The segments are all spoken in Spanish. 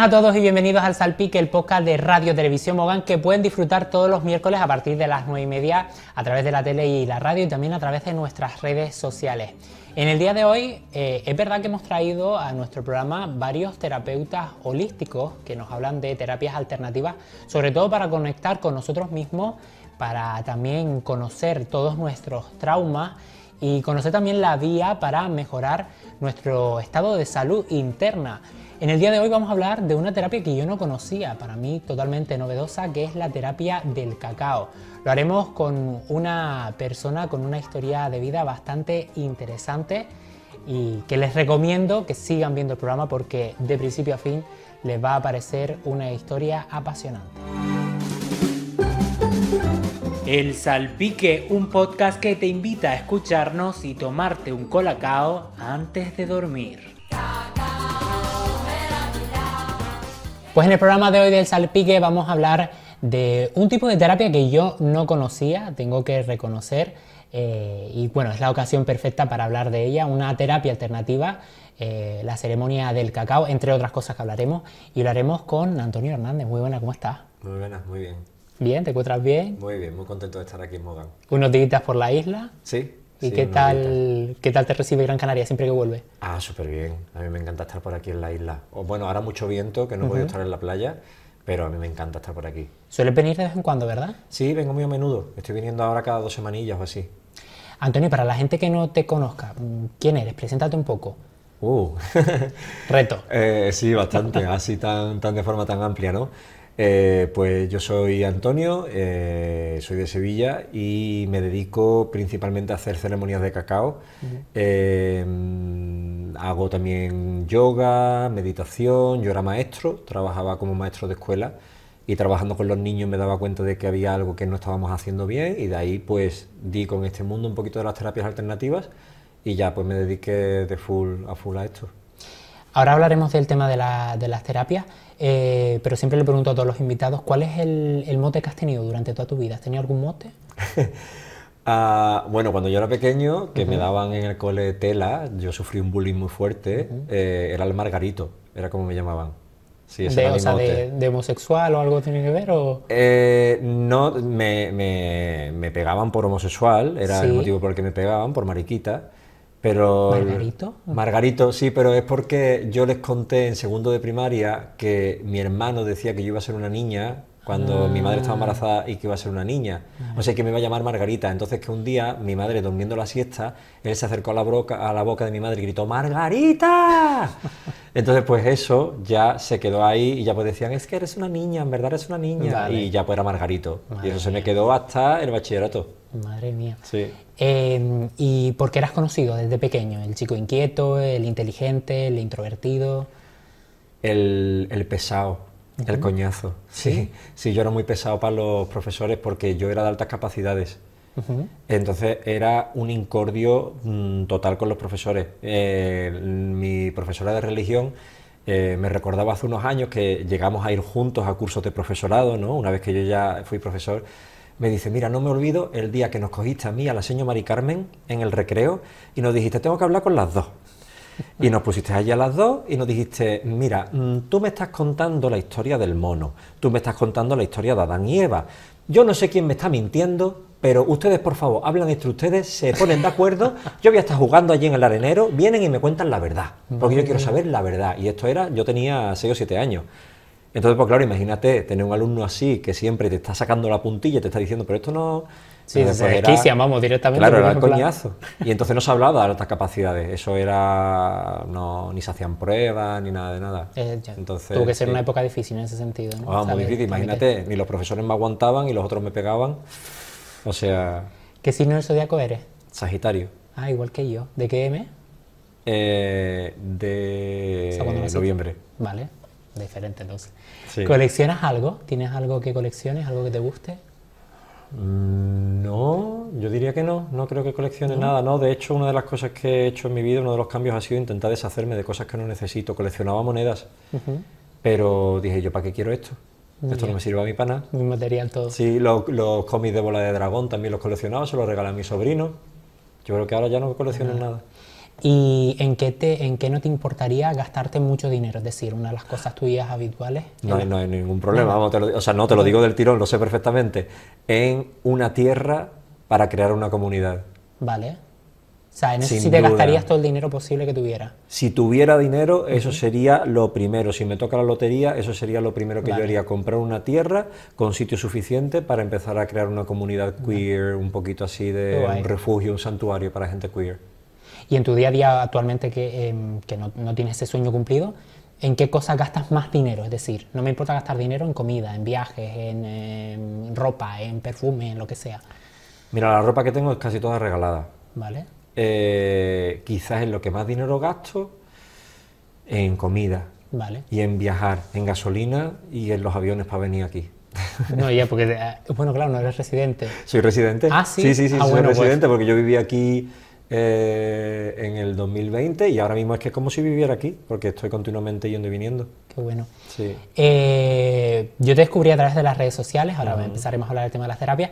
buenas a todos y bienvenidos al Salpique, el podcast de Radio Televisión Mogán que pueden disfrutar todos los miércoles a partir de las 9 y media a través de la tele y la radio y también a través de nuestras redes sociales. En el día de hoy eh, es verdad que hemos traído a nuestro programa varios terapeutas holísticos que nos hablan de terapias alternativas, sobre todo para conectar con nosotros mismos, para también conocer todos nuestros traumas y conocer también la vía para mejorar nuestro estado de salud interna. En el día de hoy vamos a hablar de una terapia que yo no conocía, para mí totalmente novedosa, que es la terapia del cacao. Lo haremos con una persona con una historia de vida bastante interesante y que les recomiendo que sigan viendo el programa porque de principio a fin les va a parecer una historia apasionante. El Salpique, un podcast que te invita a escucharnos y tomarte un colacao antes de dormir. Pues en el programa de hoy del Salpique vamos a hablar de un tipo de terapia que yo no conocía, tengo que reconocer, eh, y bueno, es la ocasión perfecta para hablar de ella, una terapia alternativa, eh, la ceremonia del cacao, entre otras cosas que hablaremos, y lo haremos con Antonio Hernández. Muy buena, ¿cómo estás? Muy buenas, muy bien. Bien, ¿te encuentras bien? Muy bien, muy contento de estar aquí en Mogán. ¿Unos días por la isla? Sí, ¿Y qué, tal, qué tal te recibe Gran Canaria siempre que vuelve Ah, súper bien. A mí me encanta estar por aquí en la isla. O, bueno, ahora mucho viento, que no voy a estar en la playa, pero a mí me encanta estar por aquí. Sueles venir de vez en cuando, ¿verdad? Sí, vengo muy a menudo. Estoy viniendo ahora cada dos semanillas o así. Antonio, para la gente que no te conozca, ¿quién eres? Preséntate un poco. Uh, reto. Eh, sí, bastante, así tan, tan de forma tan amplia, ¿no? Eh, pues yo soy Antonio, eh, soy de Sevilla y me dedico principalmente a hacer ceremonias de cacao. Eh, hago también yoga, meditación, yo era maestro, trabajaba como maestro de escuela y trabajando con los niños me daba cuenta de que había algo que no estábamos haciendo bien y de ahí pues di con este mundo un poquito de las terapias alternativas y ya pues me dediqué de full a full a esto. Ahora hablaremos del tema de, las terapias, eh, pero siempre le pregunto a todos los invitados, ¿cuál es el, mote que has tenido durante toda tu vida? ¿Has tenido algún mote? Ah, bueno, cuando yo era pequeño, que me daban en el cole tela, yo sufrí un bullying muy fuerte, eh, era el Margarito, era como me llamaban. Sí, de, homosexual o algo tiene que ver? Eh, no, me, pegaban por homosexual, era el motivo por el que me pegaban, por mariquita. Pero ¿Margarito? Margarito, sí, pero es porque yo les conté en segundo de primaria que mi hermano decía que yo iba a ser una niña cuando mi madre estaba embarazada y que iba a ser una niña. O sea, que me iba a llamar Margarita. Entonces que un día mi madre, durmiendo la siesta, él se acercó a la, boca, a la boca de mi madre y gritó, ¡Margarita! Entonces pues eso ya se quedó ahí y ya pues decían, es que eres una niña, en verdad eres una niña. Y ya pues era Margarito. y eso se me quedó hasta el bachillerato. Madre mía. Sí. Em, ¿Y por qué eras conocido desde pequeño? ¿El chico inquieto, el inteligente, el introvertido? El, el pesado el coñazo. ¿Sí? ¿Sí? yo era muy pesado para los profesores porque yo era de altas capacidades. Entonces era un incordio mm, total con los profesores. Eh, mi profesora de religión eh, me recordaba hace unos años que llegamos a ir juntos a cursos de profesorado, ¿no? Una vez que yo ya fui profesor, me dice, mira, no me olvido el día que nos cogiste a mí, a la señora Mari Carmen, en el recreo, y nos dijiste, tengo que hablar con las dos. Y nos pusiste allí a las dos y nos dijiste, mira, mm, tú me estás contando la historia del mono, tú me estás contando la historia de Adán y Eva. Yo no sé quién me está mintiendo, pero ustedes, por favor, hablan entre ustedes, se ponen de acuerdo. Yo voy a estar jugando allí en el arenero, vienen y me cuentan la verdad, porque yo quiero saber la verdad. Y esto era, yo tenía 6 o 7 años. Entonces, pues claro, imagínate tener un alumno así que siempre te está sacando la puntilla y te está diciendo, pero esto no, Sí, desde directamente. Claro, coñazo. Y entonces no se hablaba de altas capacidades. Eso era. No, ni se hacían pruebas, ni nada de nada. Eh, entonces, tuvo que ser una época difícil en ese sentido. ¿no? Ah, muy difícil. Imagínate, ni los profesores me aguantaban y los otros me pegaban. O sea. ¿Qué signo del zodiaco eres? Sagitario. Ah, igual que yo. ¿De qué M? Eh, de noviembre. Vale, diferente entonces. ¿Coleccionas algo? ¿Tienes algo que colecciones, algo que te guste? Mm, no, yo diría que no, no creo que coleccione nada, no. De hecho, una de las cosas que he hecho en mi vida, uno de los cambios ha sido intentar deshacerme de cosas que no necesito. Coleccionaba monedas, pero dije yo, ¿para qué quiero esto? Esto no me sirve a mi pana. Mi material todo. Sí, los, cómics de bola de dragón también los coleccionaba, se los regalaba a mi sobrino. Yo creo que ahora ya no colecciono nada. ¿Y en qué, te, en qué no te importaría gastarte mucho dinero? Es decir, una de las cosas tuyas habituales. No, no hay ningún problema, o sea, no te lo digo del tirón, lo sé perfectamente. En una tierra para crear una comunidad. Vale. O sea, en eso te gastarías todo el dinero posible que tuviera. Si tuviera dinero, eso sería lo primero. Si me toca la lotería, eso sería lo primero que yo haría. Comprar una tierra con sitio suficiente para empezar a crear una comunidad queer, un poquito así de un refugio, un santuario para gente queer. Y en tu día a día actualmente eh, que, no, no, tienes ese sueño cumplido, ¿en qué cosas gastas más dinero? Es decir, no me importa gastar dinero en comida, en viajes, en, em, ropa, en perfume, en lo que sea. Mira, la ropa que tengo es casi toda regalada. Vale. Eh, quizás en lo que más dinero gasto en comida. Vale. Y en viajar, en gasolina y en los aviones para venir aquí. No, ya, porque. Eh, bueno, claro, no eres residente. Soy residente. Ah, sí. Sí, sí, ah, soy pues. residente porque yo viví aquí eh, en el 2020 y ahora mismo es que es como si viviera aquí, porque estoy continuamente yendo y viniendo. Qué bueno. Eh, yo te descubrí a través de las redes sociales, ahora empezaremos a hablar del tema de las terapias,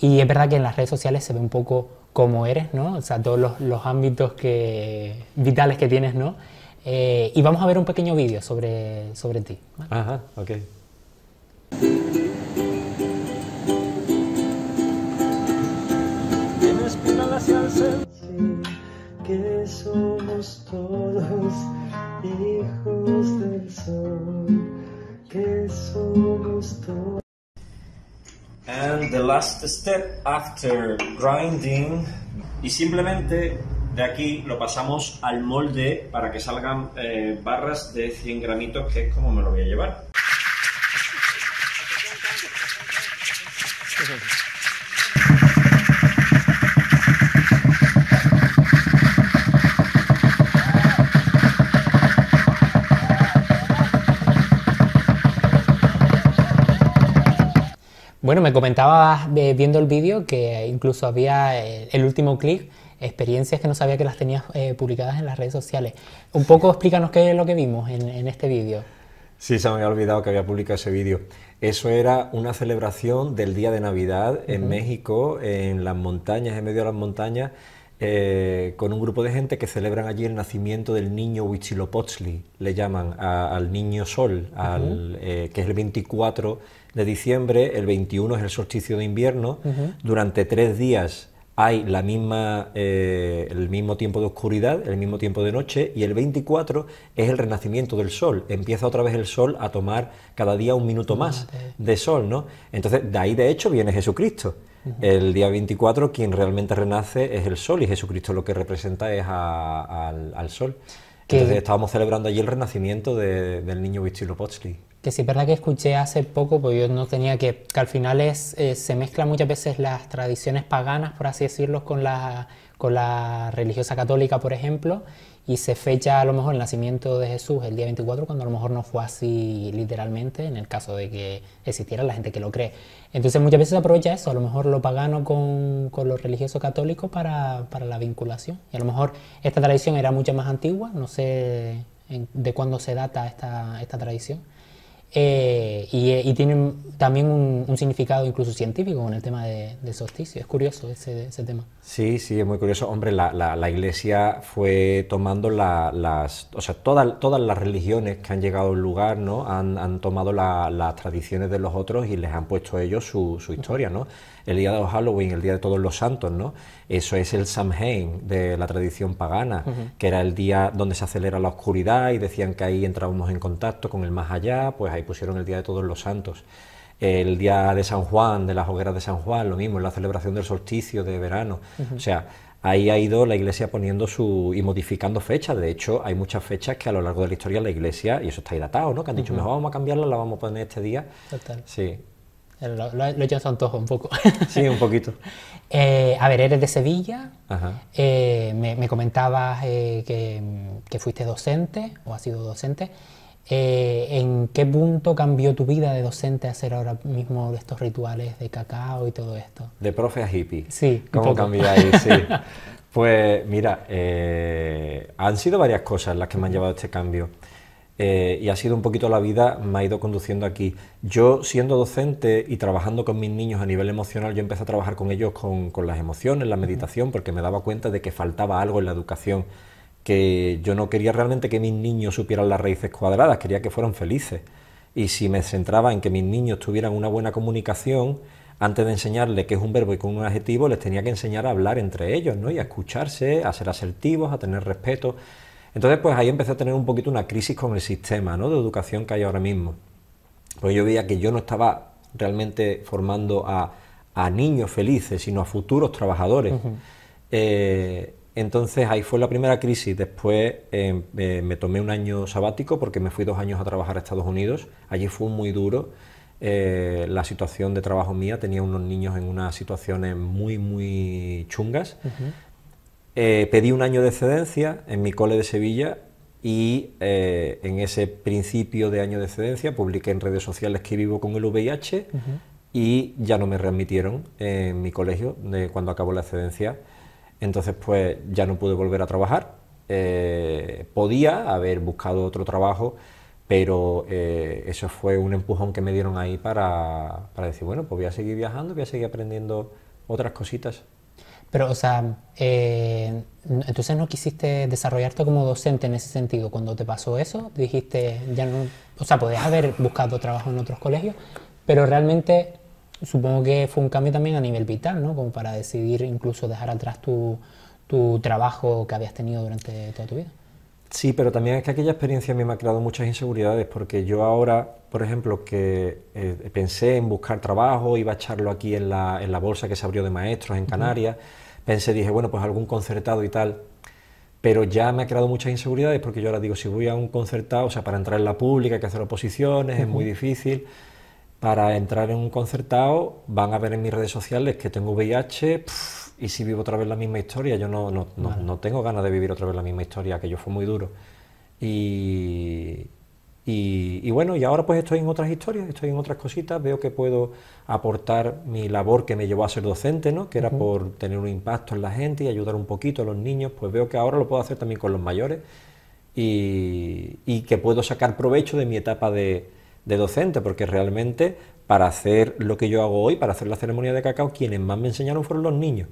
y es verdad que en las redes sociales se ve un poco cómo eres, ¿no? O sea, todos los, ámbitos que, vitales que tienes, ¿no? Eh, y vamos a ver un pequeño vídeo sobre, sobre ti. Ajá, ok. Tienes que somos todos hijos del sol, que somos todos. And the last step after grinding. Y simplemente de aquí lo pasamos al molde para que salgan eh, barras de 100 gramitos, que es como me lo voy a llevar. Bueno, me comentabas viendo el vídeo que incluso había eh, el último clic experiencias que no sabía que las tenías eh, publicadas en las redes sociales. Un poco explícanos qué es lo que vimos en, este vídeo. Sí, se me había olvidado que había publicado ese vídeo. Eso era una celebración del día de Navidad en México, en las montañas, en medio de las montañas, eh, con un grupo de gente que celebran allí el nacimiento del niño Huitzilopochtli, le llaman al niño sol, al, que es el 24 de diciembre, el 21 es el solsticio de invierno, durante tres días hay la misma, eh, el mismo tiempo de oscuridad, el mismo tiempo de noche, y el 24 es el renacimiento del sol. Empieza otra vez el sol a tomar cada día un minuto más de sol, ¿no? Entonces, de ahí de hecho viene Jesucristo. El día 24 quien realmente renace es el sol y Jesucristo lo que representa es al, sol. Entonces estábamos celebrando allí el renacimiento del niño Huitzilopochtli que sí es verdad que escuché hace poco, pues yo no tenía que, que al final es, eh, se mezclan muchas veces las tradiciones paganas, por así decirlo, con la, con la religiosa católica, por ejemplo, y se fecha a lo mejor el nacimiento de Jesús el día 24, cuando a lo mejor no fue así literalmente, en el caso de que existiera la gente que lo cree. Entonces muchas veces se aprovecha eso, a lo mejor lo pagano con, con lo religioso católico para, para, la vinculación. Y a lo mejor esta tradición era mucho más antigua, no sé de cuándo se data esta, esta tradición eh, y, eh, y, tienen también un, significado incluso científico con el tema de, del solsticio. Es curioso ese, tema. Sí, sí, es muy curioso. Hombre, la, la, iglesia fue tomando las... O sea, todas, todas las religiones que han llegado al lugar, ¿no? Han, han tomado las tradiciones de los otros y les han puesto ellos su, historia, ¿no? el día de Halloween, el día de todos los santos, ¿no? Eso es el Samhain de la tradición pagana, que era el día donde se acelera la oscuridad y decían que ahí entrábamos en contacto con el más allá, pues ahí pusieron el día de todos los santos el día de San Juan, de las hogueras de San Juan, lo mismo, la celebración del solsticio de verano. O sea, ahí ha ido la Iglesia poniendo su y modificando fechas. De hecho, hay muchas fechas que a lo largo de la historia la Iglesia, y eso está ahí datado, ¿no? Que han dicho, mejor vamos a cambiarla, la vamos a poner este día. Total. Sí. Lo, he hecho en su antojo un poco. Sí, un poquito. Eh, a ver, eres de Sevilla. Eh, me, comentabas eh, que, fuiste docente o has sido docente. ¿En qué punto cambió tu vida de docente a hacer ahora mismo estos rituales de cacao y todo esto? De profe a hippie. Sí. ¿Cómo cambió ahí? Pues mira, han sido varias cosas las que me han llevado a este cambio. Eh, y ha sido un poquito la vida, me ha ido conduciendo aquí. Yo siendo docente y trabajando con mis niños a nivel emocional, yo empecé a trabajar con ellos con, las emociones, la meditación, porque me daba cuenta de que faltaba algo en la educación, que yo no quería realmente que mis niños supieran las raíces cuadradas, quería que fueran felices. Y si me centraba en que mis niños tuvieran una buena comunicación, antes de enseñarles qué es un verbo y con un adjetivo, les tenía que enseñar a hablar entre ellos, ¿no? Y a escucharse, a ser asertivos, a tener respeto. Entonces, pues ahí empecé a tener un poquito una crisis con el sistema ¿no? de educación que hay ahora mismo. Porque yo veía que yo no estaba realmente formando a, niños felices, sino a futuros trabajadores. Eh, entonces ahí fue la primera crisis. Después eh, me tomé un año sabático porque me fui dos años a trabajar a Estados Unidos. Allí fue muy duro. Eh, la situación de trabajo mía tenía unos niños en unas situaciones muy, muy chungas. Eh, pedí un año de excedencia en mi cole de Sevilla y eh, en ese principio de año de excedencia publiqué en redes sociales que vivo con el VIH y ya no me readmitieron en mi colegio cuando acabó la excedencia. Entonces pues ya no pude volver a trabajar. Eh, podía haber buscado otro trabajo, pero eso fue un empujón que me dieron ahí para decir, bueno, pues voy a seguir viajando, voy a seguir aprendiendo otras cositas. Pero, o sea, eh, entonces no quisiste desarrollarte como docente en ese sentido. Cuando te pasó eso, dijiste, ya no, o sea, podías haber buscado trabajo en otros colegios, pero realmente supongo que fue un cambio también a nivel vital, ¿no? Como para decidir incluso dejar atrás tu, tu trabajo que habías tenido durante toda tu vida. Sí, pero también es que aquella experiencia a mí me ha creado muchas inseguridades porque yo ahora por ejemplo, que eh, pensé en buscar trabajo, iba a echarlo aquí en la, bolsa que se abrió de maestros en Canarias, pensé, dije, bueno, pues algún concertado y tal, pero ya me ha creado muchas inseguridades porque yo ahora digo, si voy a un concertado, o sea, para entrar en la pública hay que hacer oposiciones, es muy difícil, para entrar en un concertado van a ver en mis redes sociales que tengo VIH, y si vivo otra vez la misma historia, yo no, no, tengo ganas de vivir otra vez la misma historia, que yo fue muy duro. Y, y, bueno, y ahora pues estoy en otras historias, estoy en otras cositas, veo que puedo aportar mi labor que me llevó a ser docente, ¿no? que era por tener un impacto en la gente y ayudar un poquito a los niños, pues veo que ahora lo puedo hacer también con los mayores y, que puedo sacar provecho de mi etapa de, docente, porque realmente para hacer lo que yo hago hoy, para hacer la ceremonia de cacao, quienes más me enseñaron fueron los niños.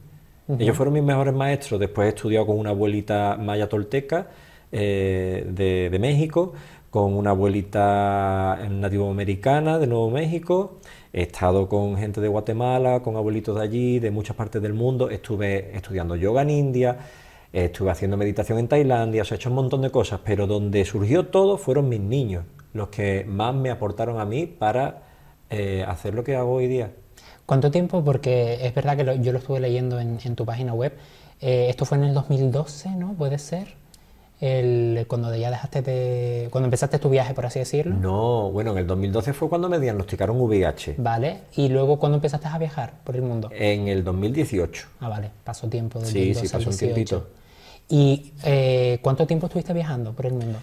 Ellos fueron mis mejores maestros, después he estudiado con una abuelita maya tolteca eh, de México con una abuelita nativoamericana de Nuevo México, he estado con gente de Guatemala, con abuelitos de allí, de muchas partes del mundo, estuve estudiando yoga en India, estuve haciendo meditación en Tailandia, se ha he hecho un montón de cosas, pero donde surgió todo fueron mis niños, los que más me aportaron a mí para eh, hacer lo que hago hoy día. ¿Cuánto tiempo? Porque es verdad que yo lo estuve leyendo en, tu página web. Eh, esto fue en el 2012, ¿no? ¿Puede ser? el, cuando ya dejaste de, cuando empezaste tu viaje, por así decirlo. No, bueno, en el 2012 fue cuando me diagnosticaron VIH. Vale, y luego cuando empezaste a viajar por el mundo. En el 2018. Ah, vale, pasó tiempo. Del sí, sí, pasó un tiempito. ¿Y eh, cuánto tiempo estuviste viajando por el mundo?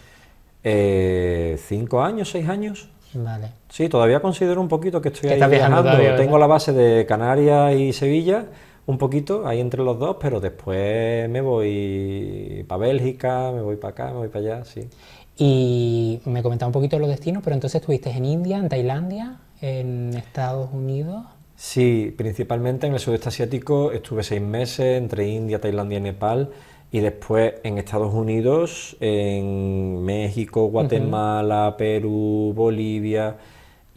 Eh, ¿Cinco años, seis años? Vale. Sí, todavía considero un poquito que estoy ahí viajando. viajando Tengo la base de Canarias y Sevilla un poquito ahí entre los dos, pero después me voy para Bélgica, me voy para acá, me voy para allá, sí. Y me comentaba un poquito los destinos, pero entonces estuviste en India, en Tailandia, en Estados Unidos. Sí, principalmente en el sudeste asiático estuve seis meses entre India, Tailandia y Nepal. Y después en Estados Unidos, en México, Guatemala, Perú, Bolivia.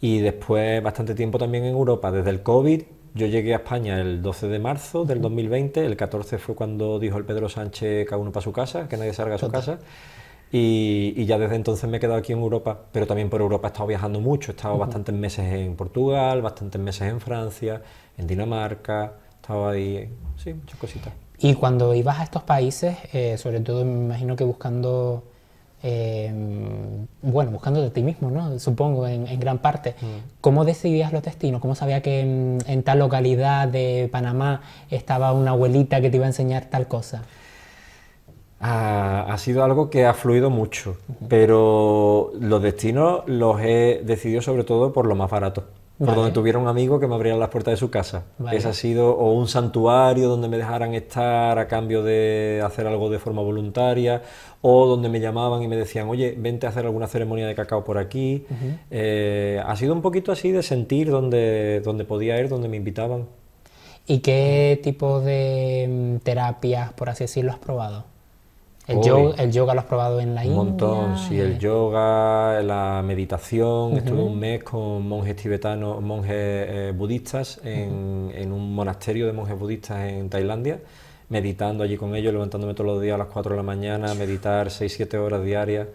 Y después bastante tiempo también en Europa. Desde el COVID yo llegué a España el 12 de marzo del 2020, el 14 fue cuando dijo el Pedro Sánchez cada uno para su casa, que nadie salga a su casa. Y, ya desde entonces me he quedado aquí en Europa, pero también por Europa he estado viajando mucho, he estado bastantes meses en Portugal, bastantes meses en Francia, en Dinamarca, he estado ahí, sí, muchas cositas. Y cuando ibas a estos países, eh, sobre todo me imagino que buscando Em, bueno, buscando de ti mismo, Supongo, en, gran parte. Mm. ¿Cómo decidías los destinos? ¿Cómo sabías que en, tal localidad de Panamá estaba una abuelita que te iba a enseñar tal cosa? ha, sido algo que ha fluido mucho, pero los destinos los he decidido sobre todo por lo más barato. Por donde tuviera un amigo que me abrían las puertas de su casa. ha sido, o un santuario donde me dejaran estar a cambio de hacer algo de forma voluntaria, o donde me llamaban y me decían, oye, vente a hacer alguna ceremonia de cacao por aquí. Eh, ha sido un poquito así de sentir donde, donde podía ir, donde me invitaban. ¿Y qué tipo de mm, terapias, por así decirlo, has probado? El, yoga, el lo has probado en la India. Un montón, sí, el eh. yoga, la meditación. Estuve un mes con monjes tibetanos, monjes eh, budistas, en, un monasterio de monjes budistas en Tailandia, meditando allí con ellos, levantándome todos los días a las 4 de la mañana, meditar 6-7 horas diarias.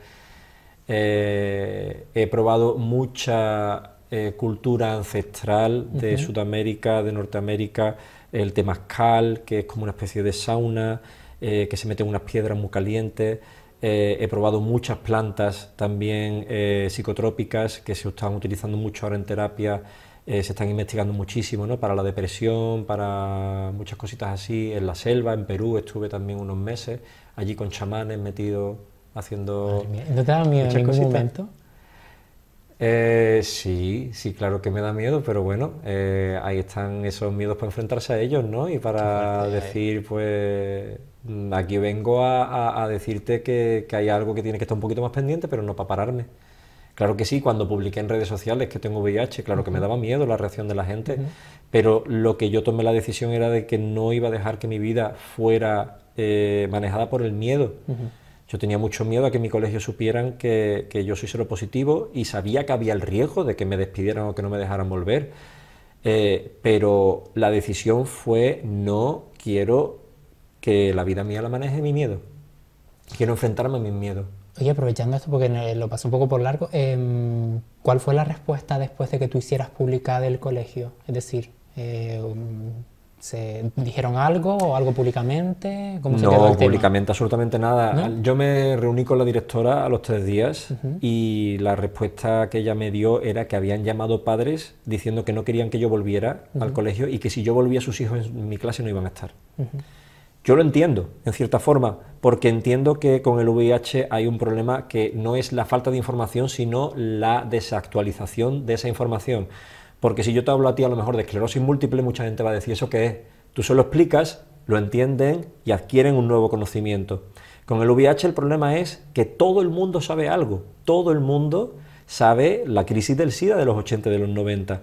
Eh, he probado mucha cultura ancestral de Sudamérica, de Norteamérica, el temazcal, que es como una especie de sauna. Eh, que se meten unas piedras muy calientes. Eh, he probado muchas plantas también eh, psicotrópicas que se están utilizando mucho ahora en terapia, se están investigando muchísimo ¿no? para la depresión, para muchas cositas así. En la selva, en Perú, estuve también unos meses allí con chamanes metidos haciendo... ¿No te en eh, sí, sí, claro que me da miedo, pero bueno, eh, ahí están esos miedos para enfrentarse a ellos, ¿no? Y para eh. decir, pues, aquí vengo a, decirte que, hay algo que tiene que estar un poquito más pendiente, pero no para pararme. Claro que sí, cuando publiqué en redes sociales que tengo VIH, claro que me daba miedo la reacción de la gente, pero lo que yo tomé la decisión era de que no iba a dejar que mi vida fuera manejada por el miedo. Yo tenía mucho miedo a que mi colegio supieran que, yo soy positivo y sabía que había el riesgo de que me despidieran o que no me dejaran volver, eh, pero la decisión fue no quiero que la vida mía la maneje mi miedo, quiero enfrentarme a mi miedo Oye, aprovechando esto porque eh, lo pasó un poco por largo, em, ¿cuál fue la respuesta después de que tú hicieras publicada el colegio? Es decir, eh, um, dijeron algo o algo públicamente? ¿Cómo no, públicamente absolutamente nada. Yo me reuní con la directora a los tres días y la respuesta que ella me dio era que habían llamado padres diciendo que no querían que yo volviera al colegio y que si yo volvía sus hijos en mi clase no iban a estar. Yo lo entiendo, en cierta forma, porque entiendo que con el VIH hay un problema que no es la falta de información, sino la desactualización de esa información. Porque si yo te hablo a ti a lo mejor de esclerosis múltiple, mucha gente va a decir eso que es. Tú solo explicas, lo entienden y adquieren un nuevo conocimiento. Con el VIH el problema es que todo el mundo sabe algo, todo el mundo sabe la crisis del SIDA de los 80 y de los 90,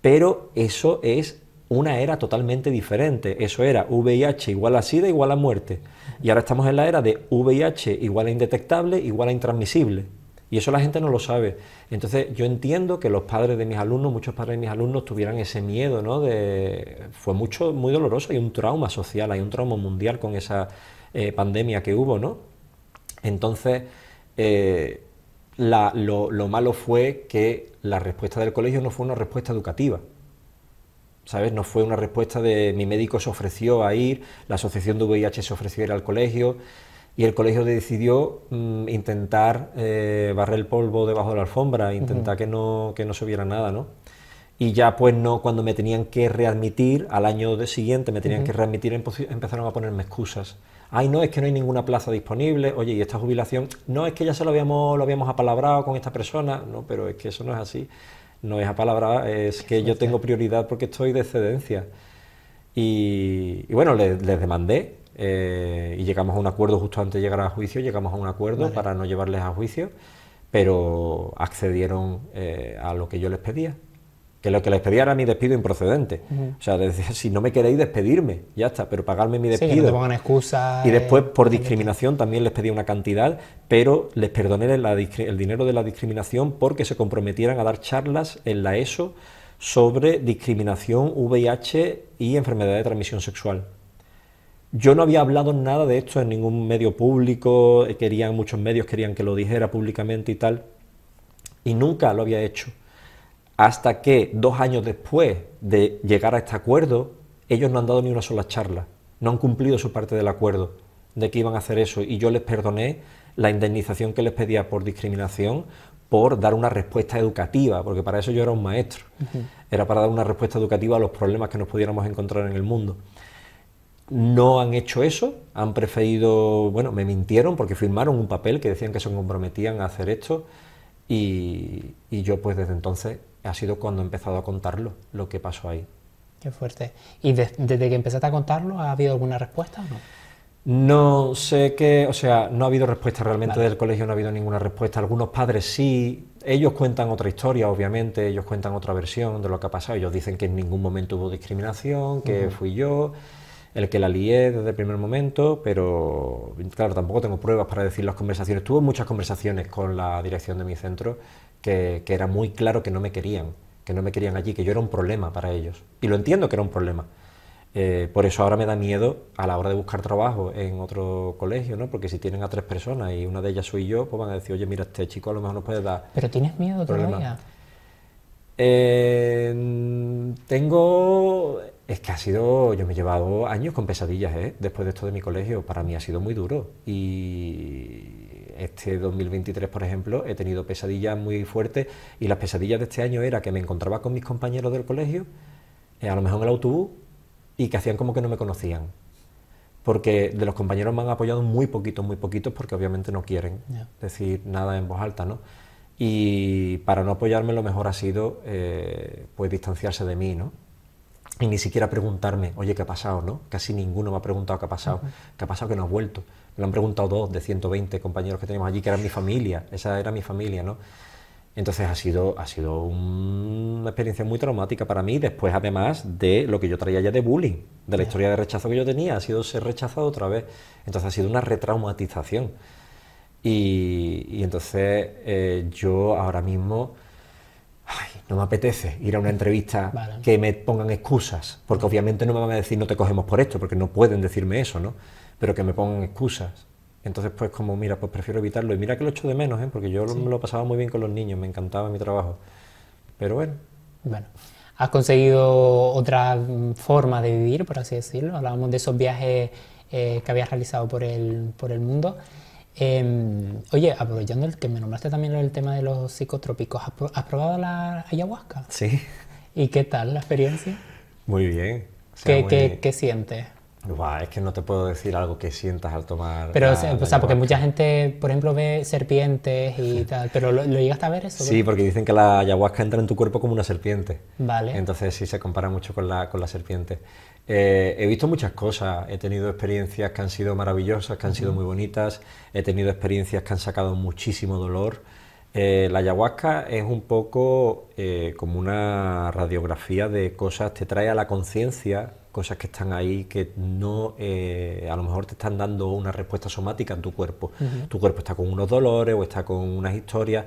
pero eso es una era totalmente diferente. Eso era VIH igual a SIDA igual a muerte. Y ahora estamos en la era de VIH igual a indetectable igual a intransmisible. Y eso la gente no lo sabe. Entonces yo entiendo que los padres de mis alumnos, muchos padres de mis alumnos tuvieran ese miedo, ¿no? De, fue mucho, muy doloroso, hay un trauma social, hay un trauma mundial con esa eh, pandemia que hubo, ¿no? Entonces, eh, lo, lo malo fue que la respuesta del colegio no fue una respuesta educativa. ¿sabes? No fue una respuesta de mi médico se ofreció a ir, la asociación de VIH se ofreció a ir al colegio. Y el colegio decidió mm, intentar eh, barrer el polvo debajo de la alfombra, intentar que, no, que no se viera nada, ¿no? Y ya pues no, cuando me tenían que readmitir, al año siguiente me tenían que readmitir, empezaron a ponerme excusas. Ay, no, es que no hay ninguna plaza disponible, oye, y esta jubilación, no, es que ya se lo habíamos, lo habíamos apalabrado con esta persona, no, pero es que eso no es así, no es apalabrado, es que yo tengo prioridad porque estoy de excedencia. Y, bueno, les, les demandé, eh, y llegamos a un acuerdo justo antes de llegar a juicio, llegamos a un acuerdo para no llevarles a juicio, pero accedieron eh, a lo que yo les pedía, que lo que les pedía era mi despido improcedente. O sea, decía, si no me queréis, despedirme, ya está, pero pagarme mi despido. Y después, eh, por discriminación, también les pedí una cantidad, pero les perdoné el dinero de la discriminación porque se comprometieran a dar charlas en la ESO sobre discriminación, VIH y enfermedad de transmisión sexual. Yo no había hablado nada de esto en ningún medio público, eh, querían, muchos medios querían que lo dijera públicamente y tal, y nunca lo había hecho. Hasta que dos años después de llegar a este acuerdo, ellos no han dado ni una sola charla, no han cumplido su parte del acuerdo de que iban a hacer eso, y yo les perdoné la indemnización que les pedía por discriminación, por dar una respuesta educativa, porque para eso yo era un maestro, era para dar una respuesta educativa a los problemas que nos pudiéramos encontrar en el mundo no han hecho eso, han preferido, bueno, me mintieron porque firmaron un papel que decían que se comprometían a hacer esto y, yo pues desde entonces ha sido cuando he empezado a contarlo lo que pasó ahí. Qué fuerte. ¿Y desde que empezaste a contarlo ha habido alguna respuesta o no? No sé qué, o sea, no ha habido respuesta realmente del colegio, no ha habido ninguna respuesta. Algunos padres sí, ellos cuentan otra historia, obviamente, ellos cuentan otra versión de lo que ha pasado. Ellos dicen que en ningún momento hubo discriminación, que fui yo el que la lié desde el primer momento, pero claro, tampoco tengo pruebas para decir las conversaciones. Tuve muchas conversaciones con la dirección de mi centro que, era muy claro que no me querían, que no me querían allí, que yo era un problema para ellos. Y lo entiendo que era un problema. Eh, por eso ahora me da miedo a la hora de buscar trabajo en otro colegio, ¿no? Porque si tienen a tres personas y una de ellas soy yo, pues van a decir, oye, mira, este chico a lo mejor nos puede dar. Pero tienes miedo todavía. Eh, tengo es que ha sido, yo me he llevado años con pesadillas, ¿eh? después de esto de mi colegio, para mí ha sido muy duro. Y este 2023, por ejemplo, he tenido pesadillas muy fuertes y las pesadillas de este año era que me encontraba con mis compañeros del colegio, eh, a lo mejor en el autobús, y que hacían como que no me conocían. Porque de los compañeros me han apoyado muy poquitos, muy poquitos, porque obviamente no quieren decir nada en voz alta, ¿no? Y para no apoyarme lo mejor ha sido, eh, pues, distanciarse de mí, ¿no? y ni siquiera preguntarme, oye, ¿qué ha pasado? ¿no? Casi ninguno me ha preguntado qué ha pasado, qué ha pasado que no ha vuelto. Me lo han preguntado dos de 120 compañeros que tenemos allí, que eran mi familia, esa era mi familia, ¿no? Entonces ha sido, ha sido una experiencia muy traumática para mí, después además de lo que yo traía ya de bullying, de la historia de rechazo que yo tenía, ha sido ser rechazado otra vez. Entonces ha sido una retraumatización. Y, y entonces eh, yo ahora mismo Ay, no me apetece ir a una entrevista que me pongan excusas, porque obviamente no me van a decir no te cogemos por esto, porque no pueden decirme eso, ¿no? Pero que me pongan excusas. Entonces, pues como, mira, pues prefiero evitarlo. Y mira que lo echo de menos, ¿eh? porque yo lo, me lo pasaba muy bien con los niños, me encantaba mi trabajo. Pero bueno. Bueno, has conseguido otra forma de vivir, por así decirlo. Hablábamos de esos viajes eh, que habías realizado por el, por el mundo. Em, oye, aprovechando el que me nombraste también el tema de los psicotrópicos, ¿has, probado la ayahuasca? Sí. ¿Y qué tal la experiencia? Muy bien. ¿Qué, sientes? es que no te puedo decir algo que sientas al tomar. Pero, o sea, porque mucha gente, por ejemplo, ve serpientes y tal, pero ¿lo, llegas llegaste a ver eso? Sí, porque dicen que la ayahuasca entra en tu cuerpo como una serpiente. Vale. Entonces sí se compara mucho con la, con la serpiente. Eh, he visto muchas cosas, he tenido experiencias que han sido maravillosas, que han sido muy bonitas, he tenido experiencias que han sacado muchísimo dolor. Eh, la ayahuasca es un poco eh, como una radiografía de cosas, te trae a la conciencia cosas que están ahí que no, a lo mejor te están dando una respuesta somática en tu cuerpo. Tu cuerpo está con unos dolores o está con unas historias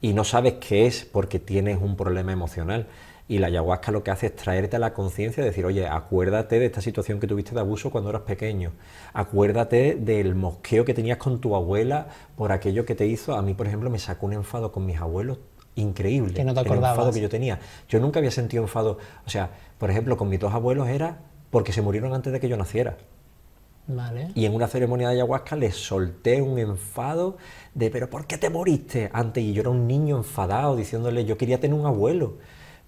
y no sabes qué es porque tienes un problema emocional. Y la ayahuasca lo que hace es traerte a la conciencia, decir, oye, acuérdate de esta situación que tuviste de abuso cuando eras pequeño, acuérdate del mosqueo que tenías con tu abuela por aquello que te hizo. A mí, por ejemplo, me sacó un enfado con mis abuelos increíble. Que no te El enfado que yo tenía. Yo nunca había sentido enfado. O sea, por ejemplo, con mis dos abuelos era porque se murieron antes de que yo naciera. Vale. Y en una ceremonia de ayahuasca les solté un enfado de, pero ¿por qué te moriste? Antes, y yo era un niño enfadado diciéndole, yo quería tener un abuelo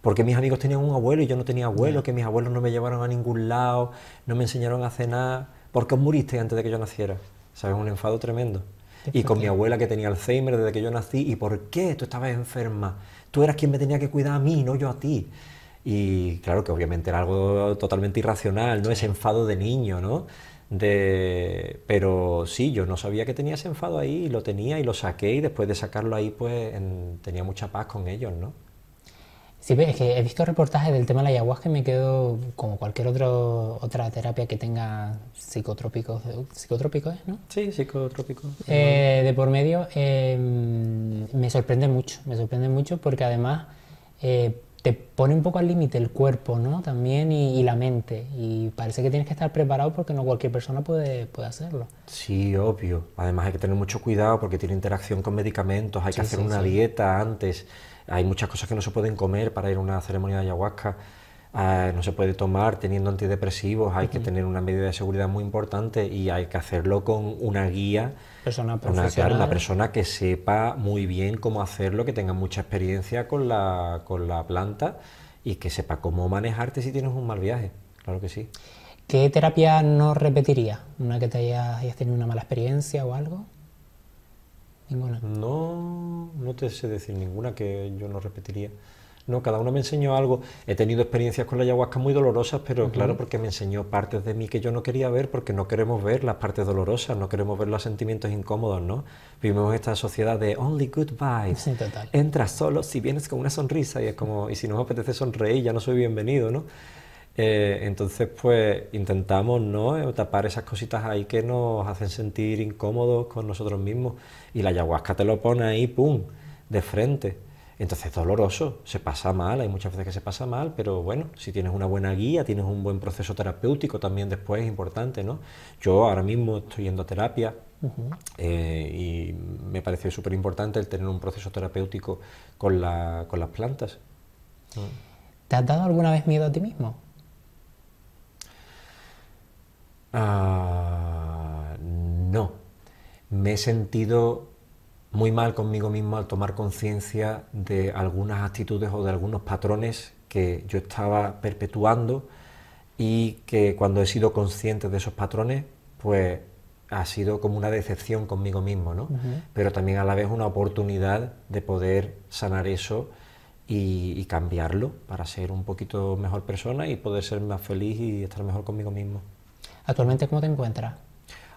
porque mis amigos tenían un abuelo y yo no tenía abuelo, que mis abuelos no me llevaron a ningún lado, no me enseñaron a cenar, porque os muriste antes de que yo naciera. ¿Sabes? Un enfado tremendo. Y con mi abuela que tenía Alzheimer desde que yo nací, ¿y por qué tú estabas enferma? Tú eras quien me tenía que cuidar a mí, no yo a ti. Y claro que obviamente era algo totalmente irracional, ¿no? Ese enfado de niño, ¿no? De... Pero sí, yo no sabía que tenía ese enfado ahí, y lo tenía y lo saqué y después de sacarlo ahí, pues tenía mucha paz con ellos, ¿no? Sí, es que he visto reportajes del tema de la ayahuasca y me quedo como cualquier otro, otra terapia que tenga psicotrópicos, psicotrópicos, ¿no? Sí, psicotrópicos. Eh, de por medio, em, me sorprende mucho, me sorprende mucho porque además eh, te pone un poco al límite el cuerpo, ¿no? También y, la mente. Y parece que tienes que estar preparado porque no cualquier persona puede, puede hacerlo. Sí, obvio. Además hay que tener mucho cuidado porque tiene interacción con medicamentos, hay que hacer una dieta antes hay muchas cosas que no se pueden comer para ir a una ceremonia de ayahuasca, ah, no se puede tomar teniendo antidepresivos, hay que tener una medida de seguridad muy importante y hay que hacerlo con una guía, persona Una, persona que sepa muy bien cómo hacerlo, que tenga mucha experiencia con la, con la planta y que sepa cómo manejarte si tienes un mal viaje, claro que sí. ¿Qué terapia no repetiría? ¿Una que te hayas, hayas tenido una mala experiencia o algo? Ninguna. No, no sé decir ninguna que yo no repetiría. No, cada uno me enseñó algo. He tenido experiencias con la ayahuasca muy dolorosas, pero claro, porque me enseñó partes de mí que yo no quería ver, porque no queremos ver las partes dolorosas, no queremos ver los sentimientos incómodos, ¿no? Vivimos esta sociedad de only good vibes. Entras solo si vienes con una sonrisa y es como, y si no me apetece sonreír, ya no soy bienvenido, ¿no? Eh, entonces, pues intentamos ¿no? Eh, tapar esas cositas ahí que nos hacen sentir incómodos con nosotros mismos. Y la ayahuasca te lo pone ahí, ¡pum! de frente. Entonces es doloroso, se pasa mal, hay muchas veces que se pasa mal, pero bueno, si tienes una buena guía, tienes un buen proceso terapéutico también después, es importante, ¿no? Yo ahora mismo estoy yendo a terapia eh, y me parece súper importante el tener un proceso terapéutico con, las plantas. Mm. ¿Te has dado alguna vez miedo a ti mismo? Ah, no. Me he sentido muy mal conmigo mismo al tomar conciencia de algunas actitudes o de algunos patrones que yo estaba perpetuando y que cuando he sido consciente de esos patrones, pues ha sido como una decepción conmigo mismo, ¿no? Pero también a la vez una oportunidad de poder sanar eso y, y, cambiarlo para ser un poquito mejor persona y poder ser más feliz y estar mejor conmigo mismo. ¿Actualmente cómo te encuentras?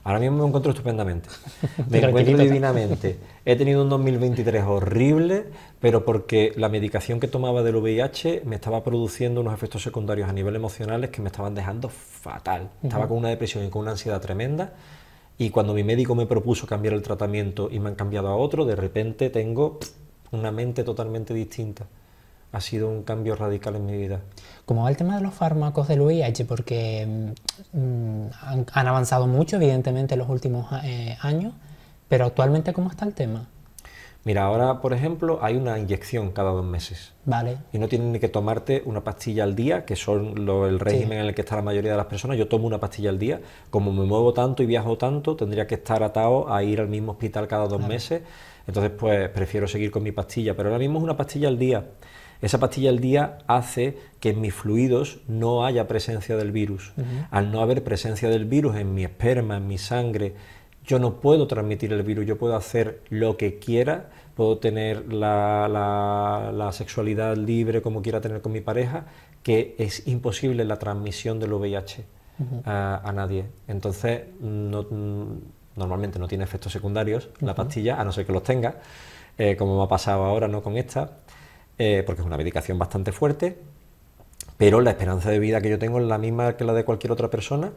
Ahora mismo me encuentro estupendamente. Me encuentro divinamente. He tenido un 2023 horrible, pero porque la medicación que tomaba del VIH me estaba produciendo unos efectos secundarios a nivel emocional que me estaban dejando fatal. Estaba con una depresión y con una ansiedad tremenda. Y cuando mi médico me propuso cambiar el tratamiento y me han cambiado a otro, de repente tengo una mente totalmente distinta ha sido un cambio radical en mi vida. Como va el tema de los fármacos del VIH? Porque mm, mm, han, avanzado mucho, evidentemente, en los últimos eh, años, pero actualmente, ¿cómo está el tema? Mira, ahora, por ejemplo, hay una inyección cada dos meses. Vale. Y no tienes ni que tomarte una pastilla al día, que son el régimen en el que está la mayoría de las personas. Yo tomo una pastilla al día. Como me muevo tanto y viajo tanto, tendría que estar atado a ir al mismo hospital cada dos meses. Entonces, pues prefiero seguir con mi pastilla. Pero ahora mismo es una pastilla al día. Esa pastilla al día hace que en mis fluidos no haya presencia del virus. Al no haber presencia del virus en mi esperma, en mi sangre, yo no puedo transmitir el virus, yo puedo hacer lo que quiera, puedo tener la, sexualidad libre como quiera tener con mi pareja, que es imposible la transmisión del VIH a, nadie. Entonces, normalmente no tiene efectos secundarios la pastilla, a no ser que los tenga, eh, como me ha pasado ahora no con esta, eh, porque es una medicación bastante fuerte, pero la esperanza de vida que yo tengo es la misma que la de cualquier otra persona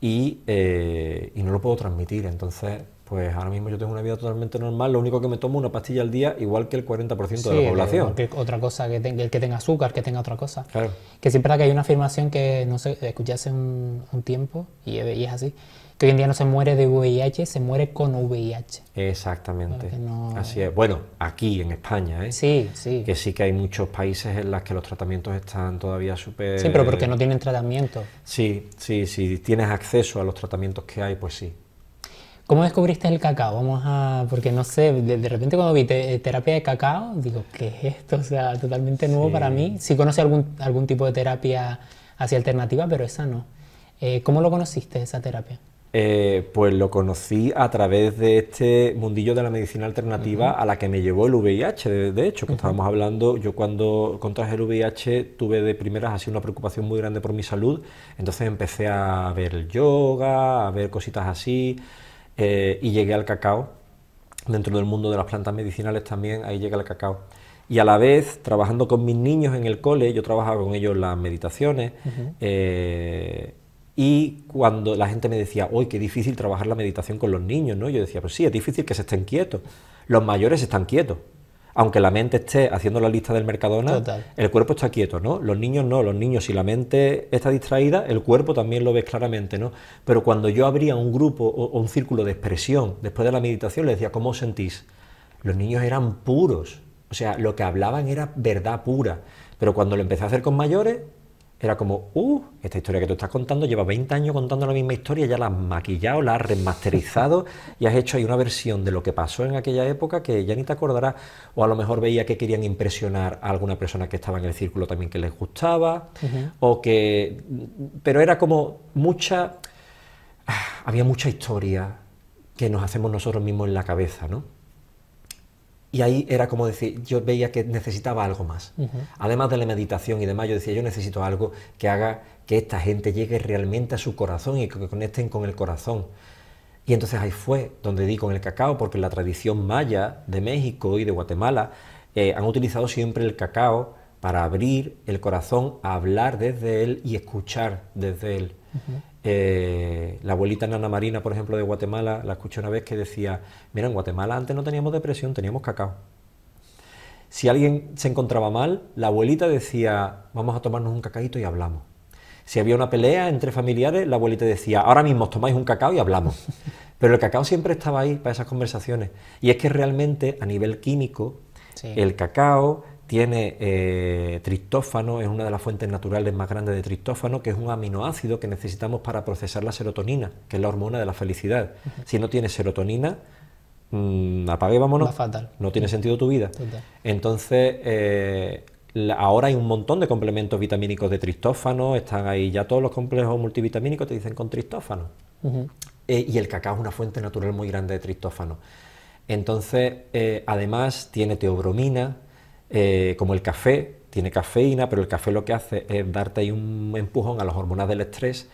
eh, y, no lo puedo transmitir. Entonces, pues ahora mismo yo tengo una vida totalmente normal, lo único que me tomo es una pastilla al día, igual que el 40% de la población. Que otra cosa, que, tenga, que tenga azúcar, que tenga otra cosa. Claro. Que siempre hay una afirmación que no sé, escuché hace un, tiempo y es así, que hoy en día no se muere de VIH, se muere con VIH. Exactamente. Así es. Bueno, aquí en España, ¿eh? Sí, sí. Que sí que hay muchos países en los que los tratamientos están todavía súper... Sí, pero porque no tienen tratamiento. Sí, sí, sí. Tienes acceso a los tratamientos que hay, pues sí. ¿Cómo descubriste el cacao? Vamos a. Porque no sé, de, repente cuando vi terapia de cacao, digo, ¿qué es esto? O sea, totalmente nuevo para mí. Sí conoce algún, algún tipo de terapia así alternativa, pero esa no. Eh, ¿Cómo lo conociste, esa terapia? Eh, pues lo conocí a través de este mundillo de la medicina alternativa a la que me llevó el VIH, de, hecho, que estábamos hablando, yo cuando contraje el VIH tuve de primeras así una preocupación muy grande por mi salud, entonces empecé a ver yoga, a ver cositas así, eh, y llegué al cacao, dentro del mundo de las plantas medicinales también, ahí llega el cacao y a la vez trabajando con mis niños en el cole, yo trabajaba con ellos las meditaciones, y cuando la gente me decía, hoy qué difícil trabajar la meditación con los niños, ¿no? Yo decía, pues sí, es difícil que se estén quietos. Los mayores están quietos. Aunque la mente esté haciendo la lista del Mercadona, el cuerpo está quieto, ¿no? Los niños no, los niños si la mente está distraída, el cuerpo también lo ve claramente, ¿no? Pero cuando yo abría un grupo o un círculo de expresión después de la meditación, les decía, ¿cómo os sentís? Los niños eran puros, o sea, lo que hablaban era verdad pura. Pero cuando lo empecé a hacer con mayores, era como, uh, esta historia que tú estás contando lleva 20 años contando la misma historia, ya la has maquillado, la has remasterizado y has hecho ahí una versión de lo que pasó en aquella época que ya ni te acordarás, o a lo mejor veía que querían impresionar a alguna persona que estaba en el círculo también que les gustaba, o que... Pero era como mucha... Ah, había mucha historia que nos hacemos nosotros mismos en la cabeza, ¿no? Y ahí era como decir, yo veía que necesitaba algo más. Además de la meditación y demás, yo decía, yo necesito algo que haga que esta gente llegue realmente a su corazón y que conecten con el corazón. Y entonces ahí fue donde di con el cacao, porque la tradición maya de México y de Guatemala eh, han utilizado siempre el cacao para abrir el corazón a hablar desde él y escuchar desde él. Eh, la abuelita Nana Marina, por ejemplo, de Guatemala, la escuché una vez que decía, mira, en Guatemala antes no teníamos depresión, teníamos cacao. Si alguien se encontraba mal, la abuelita decía, vamos a tomarnos un cacaito y hablamos. Si había una pelea entre familiares, la abuelita decía, ahora mismo os tomáis un cacao y hablamos. Pero el cacao siempre estaba ahí para esas conversaciones. Y es que realmente a nivel químico, el cacao tiene eh, tristófano... es una de las fuentes naturales más grandes de tristófano... que es un aminoácido que necesitamos para procesar la serotonina, que es la hormona de la felicidad. Si no tienes serotonina, mmm, apague vámonos. No tiene sentido tu vida. Entonces, eh, ahora hay un montón de complementos vitamínicos de tristófano... están ahí ya todos los complejos multivitamínicos te dicen con tristófano... Eh, y el cacao es una fuente natural muy grande de tristófano... Entonces, además, tiene teobromina, eh, como el café, tiene cafeína, pero el café lo que hace es darte ahí un empujón a las hormonas del estrés.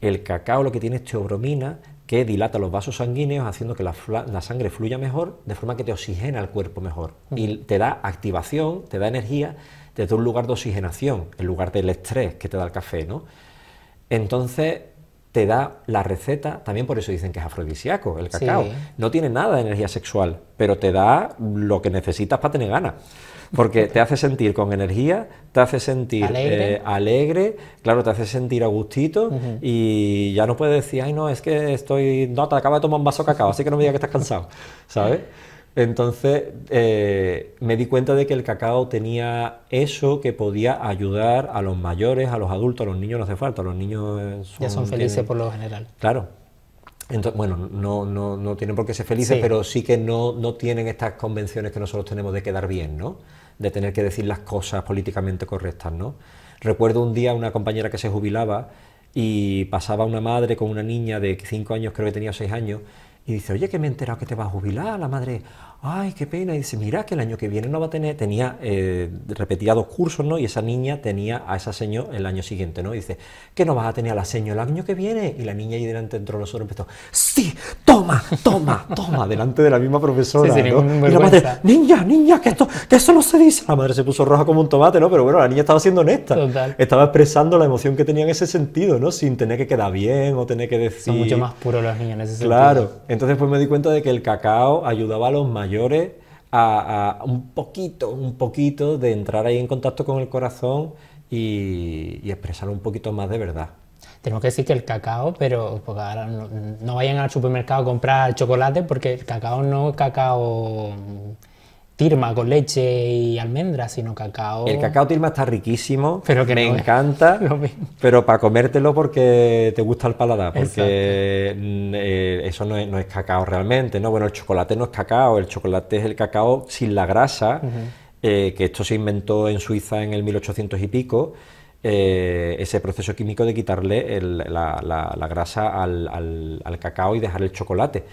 El cacao lo que tiene es teobromina, que dilata los vasos sanguíneos, haciendo que la, sangre fluya mejor, de forma que te oxigena el cuerpo mejor. Y te da activación, te da energía, te da un lugar de oxigenación, en lugar del estrés que te da el café, ¿no? Entonces, te da la receta, también por eso dicen que es afrodisíaco, el cacao. No tiene nada de energía sexual, pero te da lo que necesitas para tener ganas porque te hace sentir con energía, te hace sentir alegre, eh, claro, te hace sentir a gustito y ya no puedes decir, ay, no, es que estoy, no, te acaba de tomar un vaso de cacao, así que no me digas que estás cansado, ¿sabes? Entonces eh, me di cuenta de que el cacao tenía eso que podía ayudar a los mayores, a los adultos, a los niños no hace falta, los niños son, ya son felices por lo general. Claro, entonces, bueno, no, no, no, tienen por qué ser felices, pero sí que no, no, tienen estas convenciones que nosotros tenemos de quedar bien, ¿no? de tener que decir las cosas políticamente correctas, ¿no? Recuerdo un día una compañera que se jubilaba y pasaba una madre con una niña de cinco años, creo que tenía seis años, y dice, oye, que me he enterado que te vas a jubilar, la madre, ay, qué pena, y dice, mira que el año que viene no va a tener, tenía, eh, repetía dos cursos, ¿no? Y esa niña tenía a esa seño el año siguiente, ¿no? dice, que no vas a tener a la seño el año que viene. Y la niña ahí delante entró nosotros empezó, sí, toma, toma, toma, delante de la misma profesora. ¿no? Y la madre, niña, niña, que esto, que eso no se dice. La madre se puso roja como un tomate, ¿no? Pero bueno, la niña estaba siendo honesta. Estaba expresando la emoción que tenía en ese sentido, ¿no? Sin tener que quedar bien o tener que decir. Son mucho más puros los niños en ese sentido. Claro. Entonces, pues me di cuenta de que el cacao ayudaba a los a, un poquito, un poquito de entrar ahí en contacto con el corazón y, expresar un poquito más de verdad. Tenemos que decir que el cacao, pero ahora no, no, vayan al supermercado a comprar chocolate porque el cacao no es cacao tirma con leche y almendras, sino cacao. El cacao tirma está riquísimo, pero que me encanta, pero para comértelo porque te gusta el paladar, porque mm, eh, eso no es, cacao realmente, ¿no? Bueno, el chocolate no es cacao, el chocolate es el cacao sin la grasa, eh, que esto se inventó en Suiza en el 1800 y pico, eh, ese proceso químico de quitarle la, grasa al, al cacao y dejar el chocolate.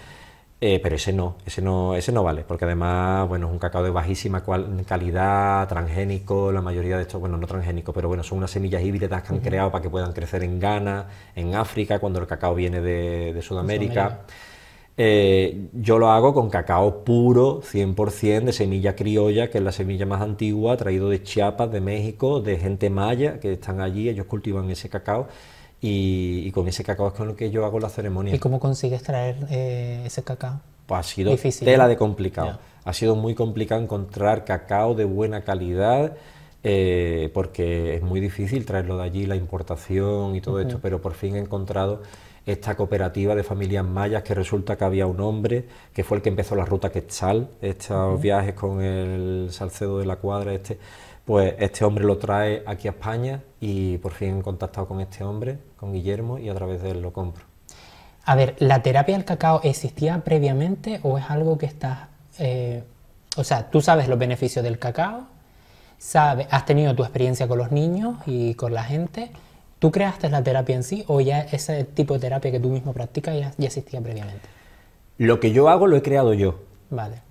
Eh, pero ese no, ese no, ese no vale, porque además, bueno, es un cacao de bajísima calidad, transgénico, la mayoría de estos, bueno, no transgénico, pero bueno, son unas semillas híbridas que han creado para que puedan crecer en Ghana, en África, cuando el cacao viene de, Sudamérica. Eh, yo lo hago con cacao puro, 100% de semilla criolla, que es la semilla más antigua, traído de Chiapas, de México, de gente maya que están allí, ellos cultivan ese cacao y, y, con ese cacao es con lo que yo hago la ceremonia. ¿Y cómo consigues traer eh, ese cacao? Pues ha sido tela de complicado. Ha sido muy complicado encontrar cacao de buena calidad. Eh, porque es muy difícil traerlo de allí, la importación y todo esto, pero por fin he encontrado esta cooperativa de familias mayas que resulta que había un hombre que fue el que empezó la ruta Quetzal, estos viajes con el Salcedo de la Cuadra, este pues este hombre lo trae aquí a España y por fin he contactado con este hombre, con Guillermo, y a través de él lo compro. A ver, ¿la terapia del cacao existía previamente o es algo que estás... Eh, o sea, tú sabes los beneficios del cacao, sabes, has tenido tu experiencia con los niños y con la gente. ¿Tú creaste la terapia en sí o ya ese tipo de terapia que tú mismo practicas ya existía previamente? Lo que yo hago lo he creado yo.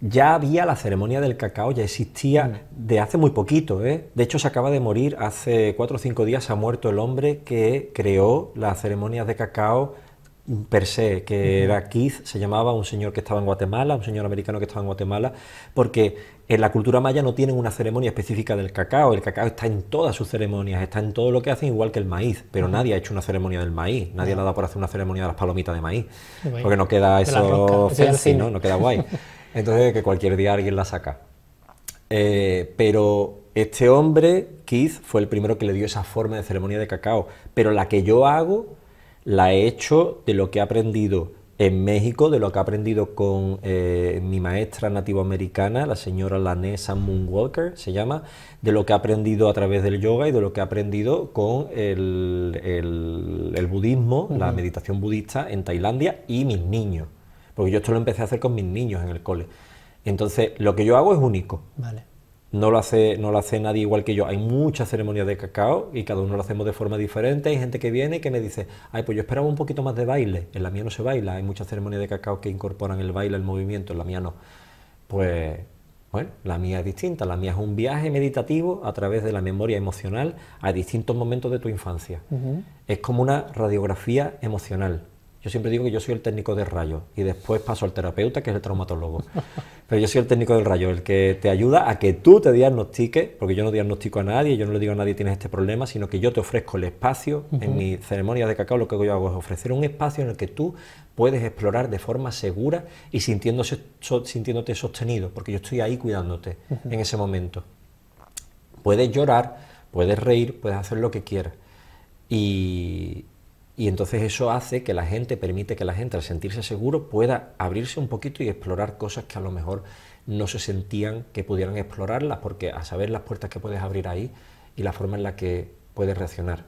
Ya había la ceremonia del cacao, ya existía mm. de hace muy poquito. ¿eh? De hecho, se acaba de morir, hace cuatro o cinco días ha muerto el hombre que creó las ceremonias de cacao per se, que mm. era Keith, se llamaba un señor que estaba en Guatemala, un señor americano que estaba en Guatemala, porque en la cultura maya no tienen una ceremonia específica del cacao, el cacao está en todas sus ceremonias, está en todo lo que hacen, igual que el maíz, pero mm. nadie ha hecho una ceremonia del maíz, nadie le ha dado por hacer una ceremonia de las palomitas de maíz, porque no queda eso no queda guay. Entonces, que cualquier día alguien la saca. Eh, pero este hombre, Keith, fue el primero que le dio esa forma de ceremonia de cacao. Pero la que yo hago, la he hecho de lo que he aprendido en México, de lo que he aprendido con eh, mi maestra nativoamericana, la señora Lanesa Moonwalker, se llama, de lo que he aprendido a través del yoga y de lo que he aprendido con el, budismo, la meditación budista en Tailandia y mis niños porque yo esto lo empecé a hacer con mis niños en el cole. Entonces, lo que yo hago es único. Vale. No lo, hace, no lo hace nadie igual que yo. Hay muchas ceremonias de cacao y cada uno lo hacemos de forma diferente. Hay gente que viene y que me dice, ay, pues yo esperaba un poquito más de baile. En la mía no se baila. Hay muchas ceremonias de cacao que incorporan el baile, el movimiento. En la mía no. Pues, bueno, la mía es distinta. La mía es un viaje meditativo a través de la memoria emocional a distintos momentos de tu infancia. Es como una radiografía emocional. Yo siempre digo que yo soy el técnico del rayo y después paso al terapeuta, que es el traumatólogo. Pero yo soy el técnico del rayo, el que te ayuda a que tú te diagnostiques, porque yo no diagnostico a nadie, yo no le digo a nadie tienes este problema, sino que yo te ofrezco el espacio. En mi ceremonia de cacao lo que yo hago es ofrecer un espacio en el que tú puedes explorar de forma segura y sintiéndose, sintiéndote sostenido, porque yo estoy ahí cuidándote en ese momento. Puedes llorar, puedes reír, puedes hacer lo que quieras. Y, y entonces eso hace que la gente, permite que la gente al sentirse seguro pueda abrirse un poquito y explorar cosas que a lo mejor no se sentían que pudieran explorarlas, porque a saber las puertas que puedes abrir ahí y la forma en la que puedes reaccionar.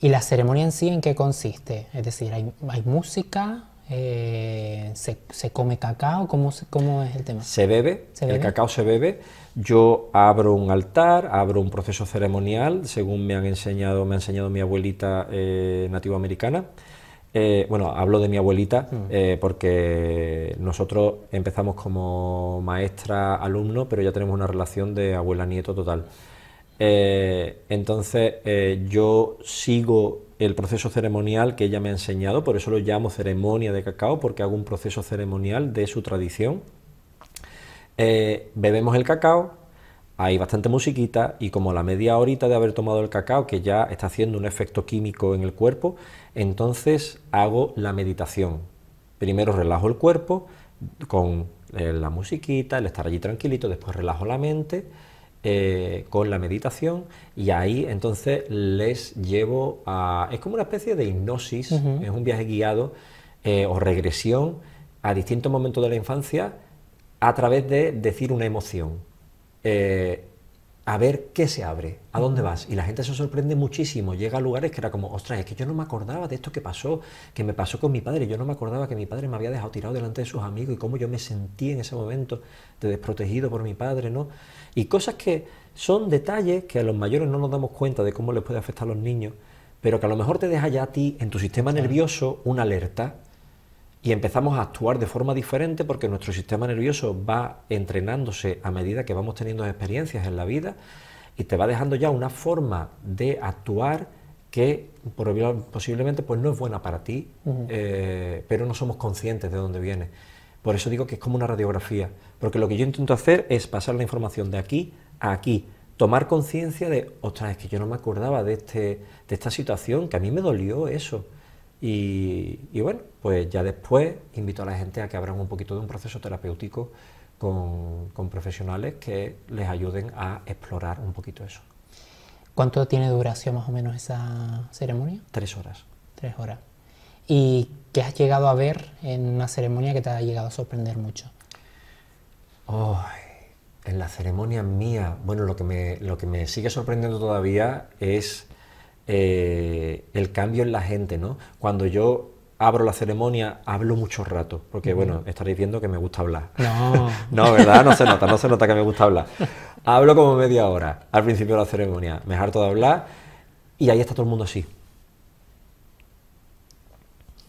¿Y la ceremonia en sí en qué consiste? Es decir, ¿hay, música? Eh, se, se, come cacao? ¿Cómo, ¿Cómo, es el tema? Se bebe, ¿Se bebe? el cacao se bebe. Yo abro un altar, abro un proceso ceremonial, según me han enseñado, me ha enseñado mi abuelita eh, nativa americana. Eh, bueno, hablo de mi abuelita mm. eh, porque nosotros empezamos como maestra alumno, pero ya tenemos una relación de abuela nieto total. entonces yo sigo el proceso ceremonial que ella me ha enseñado, por eso lo llamo ceremonia de cacao, porque hago un proceso ceremonial de su tradición. Eh, bebemos el cacao, hay bastante musiquita y como la media horita de haber tomado el cacao, que ya está haciendo un efecto químico en el cuerpo, entonces hago la meditación. Primero relajo el cuerpo con eh, la musiquita, el estar allí tranquilito, después relajo la mente eh, con la meditación y ahí entonces les llevo a... Es como una especie de hipnosis, es un viaje guiado o regresión a distintos momentos de la infancia a través de decir una emoción. Eh, a ver qué se abre, a dónde vas. Y la gente se sorprende muchísimo. Llega a lugares que era como, ostras, es que yo no me acordaba de esto que pasó, que me pasó con mi padre. Yo no me acordaba que mi padre me había dejado tirado delante de sus amigos y cómo yo me sentí en ese momento de desprotegido por mi padre, ¿no? Y cosas que son detalles que a los mayores no nos damos cuenta de cómo les puede afectar a los niños, pero que a lo mejor te deja ya a ti, en tu sistema nervioso, una alerta y empezamos a actuar de forma diferente porque nuestro sistema nervioso va entrenándose a medida que vamos teniendo experiencias en la vida y te va dejando ya una forma de actuar que posiblemente pues no es buena para ti, eh, pero no somos conscientes de dónde viene. Por eso digo que es como una radiografía, porque lo que yo intento hacer es pasar la información de aquí a aquí, tomar conciencia de, ostras, es que yo no me acordaba de, este, de esta situación, que a mí me dolió eso. Y, bueno, pues ya después invito a la gente a que abran un poquito de un proceso terapéutico con, profesionales que les ayuden a explorar un poquito eso. ¿Cuánto tiene duración más o menos esa ceremonia? Tres horas. Tres horas. ¿Y qué has llegado a ver en una ceremonia que te ha llegado a sorprender mucho? en la ceremonia mía, bueno, lo que me, lo que me sigue sorprendiendo todavía es eh, el cambio en la gente, ¿no? Cuando yo abro la ceremonia, hablo mucho rato, porque bueno, estaréis viendo que me gusta hablar. No. no, ¿verdad? No se nota, no se nota que me gusta hablar. Hablo como media hora al principio de la ceremonia, me harto de hablar y ahí está todo el mundo así.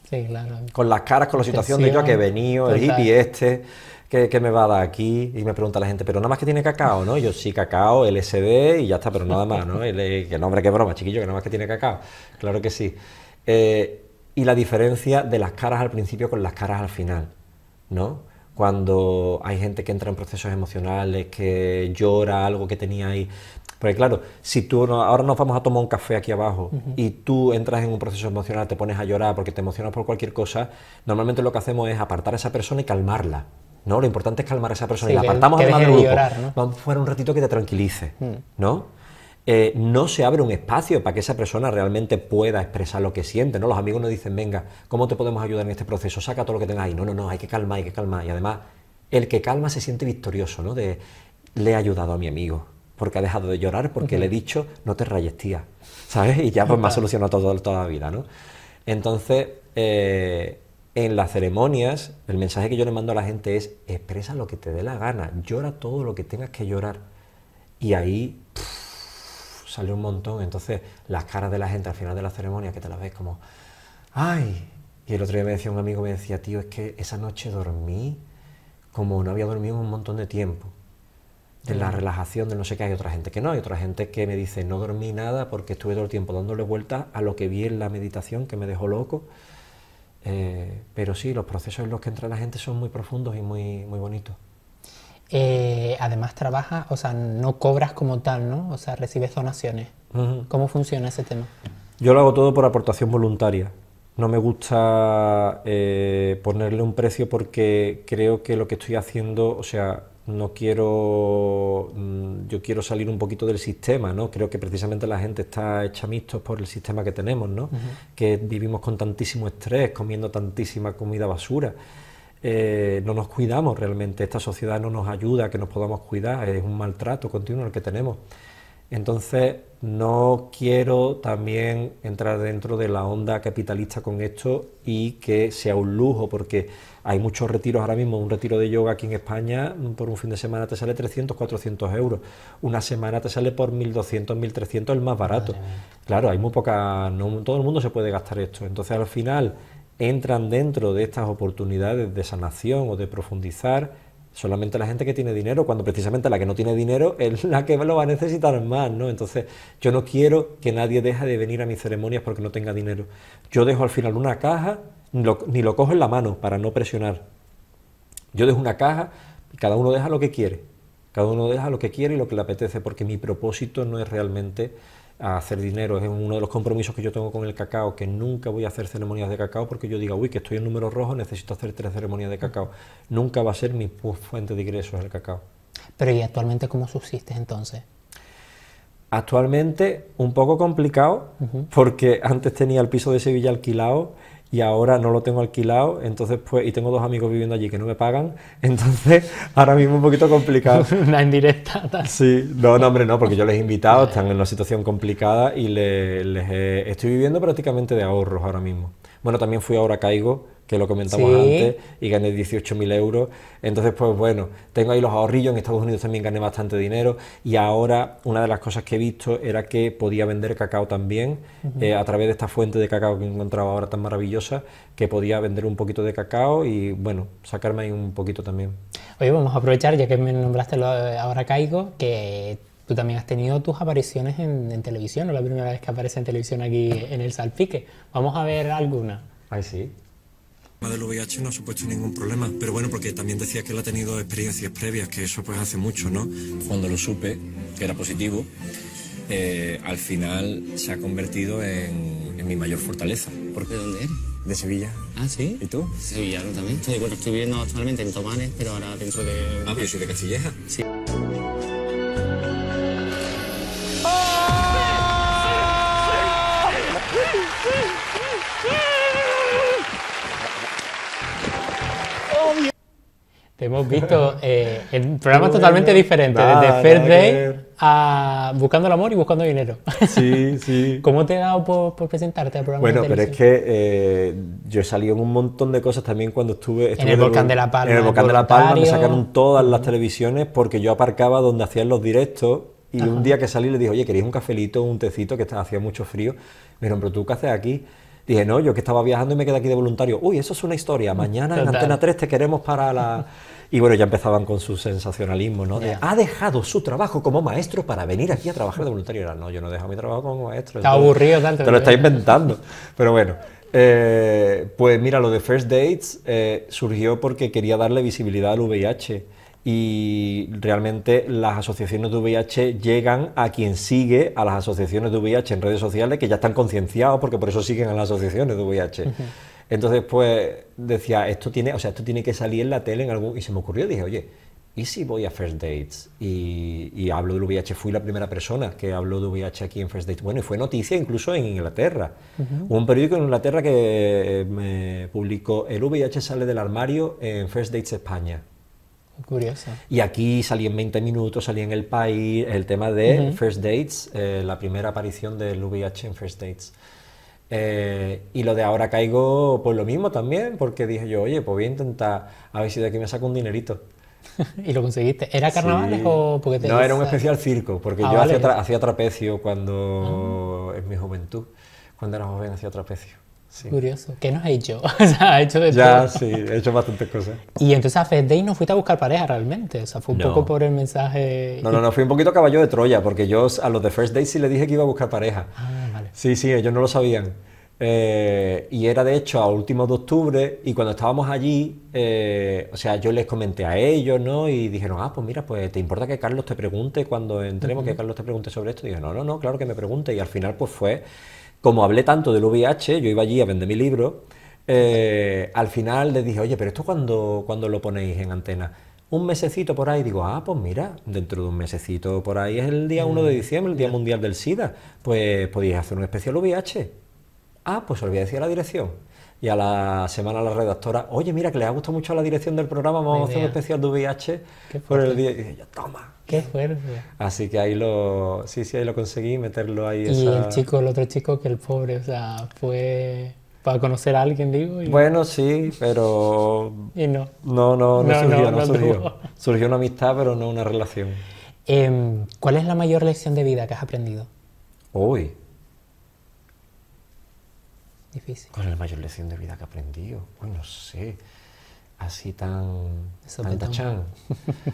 Sí, claro. Con las caras, con la situación de yo que he venido, el hippie este. ¿qué, me va a dar aquí? Y me pregunta la gente, pero nada más que tiene cacao, ¿no? yo sí, cacao, LSD y ya está, pero nada más, ¿no? que no, hombre, qué broma, chiquillo, que nada más que tiene cacao. Claro que sí. Eh, y la diferencia de las caras al principio con las caras al final, ¿no? Cuando hay gente que entra en procesos emocionales, que llora algo que tenía ahí. Porque claro, si tú ahora nos vamos a tomar un café aquí abajo y tú entras en un proceso emocional, te pones a llorar porque te emocionas por cualquier cosa, normalmente lo que hacemos es apartar a esa persona y calmarla. ¿no? Lo importante es calmar a esa persona y la apartamos del grupo. Vamos fuera un ratito que te tranquilice, mm. ¿no? Eh, no se abre un espacio para que esa persona realmente pueda expresar lo que siente, ¿no? Los amigos no dicen, venga, ¿cómo te podemos ayudar en este proceso? Saca todo lo que tengas ahí. No, no, no, hay que calmar, hay que calmar. Y además, el que calma se siente victorioso, ¿no? De, le he ayudado a mi amigo, porque ha dejado de llorar, porque le he dicho, no te rayes, tía, ¿sabes? Y ya pues me ha solucionado todo, toda la vida, ¿no? Entonces, eh, en las ceremonias, el mensaje que yo le mando a la gente es, expresa lo que te dé la gana, llora todo lo que tengas que llorar. Y ahí sale un montón. Entonces, las caras de la gente al final de la ceremonia, que te las ves como, ay. Y el otro día me decía un amigo, me decía, tío, es que esa noche dormí como no había dormido en un montón de tiempo. De la mm. relajación, de no sé qué, hay otra gente que no, hay otra gente que me dice, no dormí nada porque estuve todo el tiempo dándole vuelta a lo que vi en la meditación que me dejó loco. Eh, pero sí, los procesos en los que entra la gente son muy profundos y muy, muy bonitos. Eh, además trabajas, o sea, no cobras como tal, ¿no? O sea, recibes donaciones. ¿Cómo funciona ese tema? Yo lo hago todo por aportación voluntaria. No me gusta eh, ponerle un precio porque creo que lo que estoy haciendo, o sea, no quiero, mm, yo quiero salir un poquito del sistema, ¿no? Creo que precisamente la gente está hecha mixtos por el sistema que tenemos, ¿no? Que vivimos con tantísimo estrés, comiendo tantísima comida basura. Eh, no nos cuidamos realmente, esta sociedad no nos ayuda a que nos podamos cuidar, es un maltrato continuo el que tenemos. Entonces, no quiero también entrar dentro de la onda capitalista con esto y que sea un lujo, porque hay muchos retiros ahora mismo, un retiro de yoga aquí en España, mm, por un fin de semana te sale 300, 400 euros, una semana te sale por 1200, 1300, el más barato. Claro, hay muy poca, no todo el mundo se puede gastar esto. Entonces al final entran dentro de estas oportunidades de sanación o de profundizar solamente la gente que tiene dinero, cuando precisamente la que no tiene dinero es la que lo va a necesitar más, ¿no? Entonces, yo no quiero que nadie deje de venir a mis ceremonias porque no tenga dinero. Yo dejo al final una caja ni lo cojo en la mano para no presionar. Yo dejo una caja y cada uno deja lo que quiere. Cada uno deja lo que quiere y lo que le apetece, porque mi propósito no es realmente hacer dinero. Es uno de los compromisos que yo tengo con el cacao, que nunca voy a hacer ceremonias de cacao porque yo diga, uy, que estoy en número rojo, necesito hacer tres ceremonias de cacao. Nunca va a ser mi fuente de ingresos el cacao. Pero ¿y actualmente cómo subsistes entonces? Actualmente un poco complicado, porque antes tenía el piso de Sevilla alquilado y ahora no lo tengo alquilado, entonces pues, y tengo dos amigos viviendo allí que no me pagan, entonces ahora mismo un poquito complicado. Una indirecta. Sí, no, no, hombre, no, porque yo les he invitado, están en una situación complicada y les, estoy viviendo prácticamente de ahorros ahora mismo. Bueno, también fui ahora Caigo, que lo comentamos antes, y gané 18.000 euros. Entonces, pues bueno, tengo ahí los ahorrillos, en Estados Unidos también gané bastante dinero, y ahora una de las cosas que he visto era que podía vender cacao también, eh, a través de esta fuente de cacao que he encontrado ahora tan maravillosa, que podía vender un poquito de cacao y bueno, sacarme ahí un poquito también. Oye, vamos a aprovechar, ya que me nombraste lo, ahora caigo, que Tú también has tenido tus apariciones en, televisión, no la primera vez que aparece en televisión aquí en El Salpique. Vamos a ver alguna. Ay, sí. Del VIH no ha supuesto ningún problema, pero bueno, porque también decía que él ha tenido experiencias previas, que eso pues hace mucho, ¿no? Cuando lo supe, que era positivo, eh, al final se ha convertido en, mi mayor fortaleza. Porque... ¿De dónde eres? De Sevilla. Ah, ¿sí? ¿Y tú? Sevillano también. Estoy, viviendo actualmente en Tomanes, pero ahora dentro de... Ah, yo soy de Castilleja. Sí. Te hemos visto eh, en programas totalmente diferentes, desde Fair Day a Buscando el Amor y Buscando Dinero. Sí, sí. ¿Cómo te ha dado por, presentarte al programa? Bueno, pero es que eh, Yo he salido en un montón de cosas también cuando estuve... en el Volcán de la Palma. En el Volcán de la Palma me sacaron todas las televisiones porque yo aparcaba donde hacían los directos y un día que salí le dije, oye, ¿queréis un cafelito, un tecito que hacía mucho frío? Me pero tú qué haces aquí. Dije, no, yo que estaba viajando y me quedé aquí de voluntario. Uy, eso es una historia. Mañana en Antena 3 te queremos para la... Y bueno, ya empezaban con su sensacionalismo, ¿no? De, ha dejado su trabajo como maestro para venir aquí a trabajar de voluntario. no, yo no he dejado mi trabajo como maestro. Está aburrido tanto. Te lo está inventando. Pero bueno, eh, pues mira, lo de First Dates eh, surgió porque quería darle visibilidad al VIH y realmente las asociaciones de VIH llegan a quien sigue a las asociaciones de VIH en redes sociales que ya están concienciados porque por eso siguen a las asociaciones de VIH. Entonces, pues decía, esto tiene, o sea, esto tiene que salir en la tele en algún y se me ocurrió dije, "Oye, ¿y si voy a First Dates y, hablo del VIH? Fui la primera persona que habló de VIH aquí en First Dates. Bueno, y fue noticia incluso en Inglaterra. un periódico en Inglaterra que eh, me publicó, el VIH sale del armario en First Dates España. Curioso. Y aquí salí en 20 minutos, salí en El País, el tema de First Dates, eh, la primera aparición del VIH en First Dates. Eh, y lo de ahora caigo por pues lo mismo también, porque dije yo, oye, pues voy a intentar, a ver si de aquí me saco un dinerito. ¿Y lo conseguiste? ¿Era carnavales o porque te No, era un especial circo, porque ah, yo hacía, trapecio cuando. en mi juventud. Cuando era joven hacía trapecio. Curioso. ¿Qué nos ha hecho? o sea, ha hecho de todo. Ya, sí, he hecho bastantes cosas. Y entonces a Fed Day no fuiste a buscar pareja realmente. O sea, fue un poco por el mensaje. No, no, no, fui un poquito caballo de Troya, porque yo a los de First Day sí le dije que iba a buscar pareja. Ah, vale. Sí, sí, ellos no lo sabían. Eh, y era de hecho a último de octubre y cuando estábamos allí, eh, o sea, yo les comenté a ellos, ¿no? Y dijeron, ah, pues mira, pues ¿te importa que Carlos te pregunte cuando entremos, que Carlos te pregunte sobre esto? dije, no, no, no, claro que me pregunte. Y al final pues fue como hablé tanto del VIH, yo iba allí a vender mi libro, eh, al final les dije, oye, pero esto cuando, cuando lo ponéis en antena, un mesecito por ahí, digo, ah, pues mira, dentro de un mesecito por ahí es el día 1 de mm. diciembre, el Día Mundial del SIDA, pues podéis hacer un especial VIH. Ah, pues os voy a decir la dirección y a la semana la redactora, oye, mira, que le ha gustado mucho la dirección del programa, vamos a hacer un especial de VIH por el día. Y dije, toma. Qué fuerte. Así que ahí lo, sí, sí, ahí lo conseguí, meterlo ahí. Y el chico, el otro chico, que el pobre, o sea, fue para conocer a alguien, digo. Bueno, sí, pero... y no. No, no, no, surgió, no, surgió. Surgió una amistad, pero no una relación. Em, ¿Cuál es la mayor lección de vida que has aprendido? Uy. Con ¿Cuál la mayor lección de vida que he aprendido? Pues no sé. Así tan. tachán.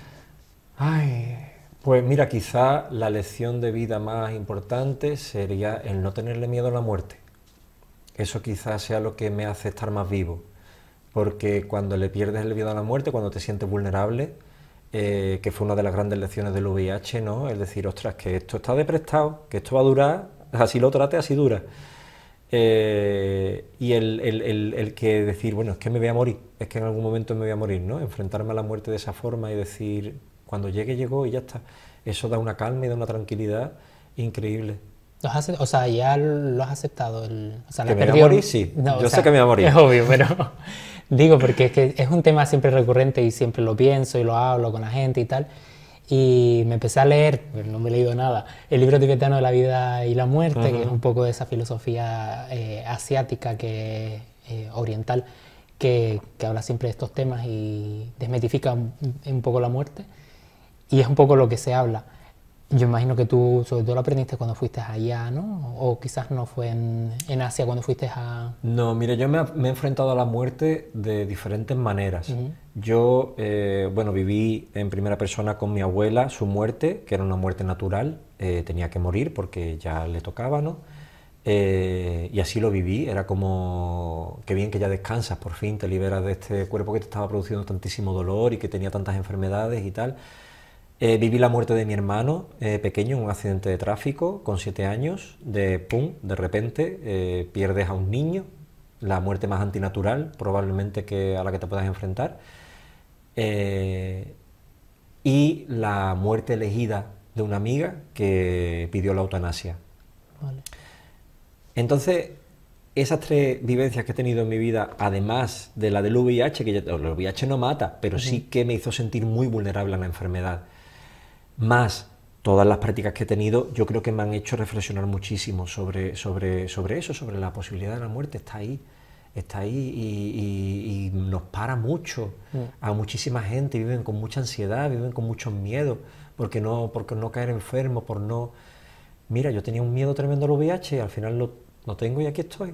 Ay. Pues mira, quizá la lección de vida más importante sería el no tenerle miedo a la muerte. Eso quizás sea lo que me hace estar más vivo. Porque cuando le pierdes el miedo a la muerte, cuando te sientes vulnerable, eh, que fue una de las grandes lecciones del VIH, ¿no? Es decir, ostras, que esto está deprestado, que esto va a durar, así lo trate, así dura. Eh, y el, el, el, que decir, bueno, es que me voy a morir, es que en algún momento me voy a morir, ¿no? Enfrentarme a la muerte de esa forma y decir, cuando llegue, llegó y ya está. Eso da una calma y da una tranquilidad increíble. o sea, ya lo has aceptado. El, ¿Que me voy a morir? Sí. Yo sé que me voy a morir. Es obvio, pero digo porque es que es un tema siempre recurrente y siempre lo pienso y lo hablo con la gente y tal y me empecé a leer, no me he leído nada, el libro tibetano de la vida y la muerte, que es un poco de esa filosofía eh, asiática, que eh, oriental, que, habla siempre de estos temas y desmetifica un, poco la muerte. Y es un poco lo que se habla. Yo imagino que tú sobre todo lo aprendiste cuando fuiste allá, ¿no? O quizás no fue en, Asia cuando fuiste a... No, mira, yo me, he enfrentado a la muerte de diferentes maneras. Yo, eh, bueno, viví en primera persona con mi abuela su muerte, que era una muerte natural, eh, tenía que morir porque ya le tocaba, ¿no? Eh, y así lo viví, era como, qué bien que ya descansas, por fin te liberas de este cuerpo que te estaba produciendo tantísimo dolor y que tenía tantas enfermedades y tal. Eh, viví la muerte de mi hermano eh, pequeño en un accidente de tráfico con siete años, de pum, de repente eh, pierdes a un niño, la muerte más antinatural probablemente que a la que te puedas enfrentar, y la muerte elegida de una amiga que pidió la eutanasia. Entonces, esas tres vivencias que he tenido en mi vida, además de la del VIH, que el VIH no mata, pero sí que me hizo sentir muy vulnerable a la enfermedad más todas las prácticas que he tenido, yo creo que me han hecho reflexionar muchísimo sobre, sobre, sobre eso, sobre la posibilidad de la muerte, está ahí está ahí y, nos para mucho mm. a muchísima gente, viven con mucha ansiedad, viven con muchos miedos, porque no, porque no caer enfermo, por no... Mira, yo tenía un miedo tremendo al VIH, al final lo no tengo y aquí estoy.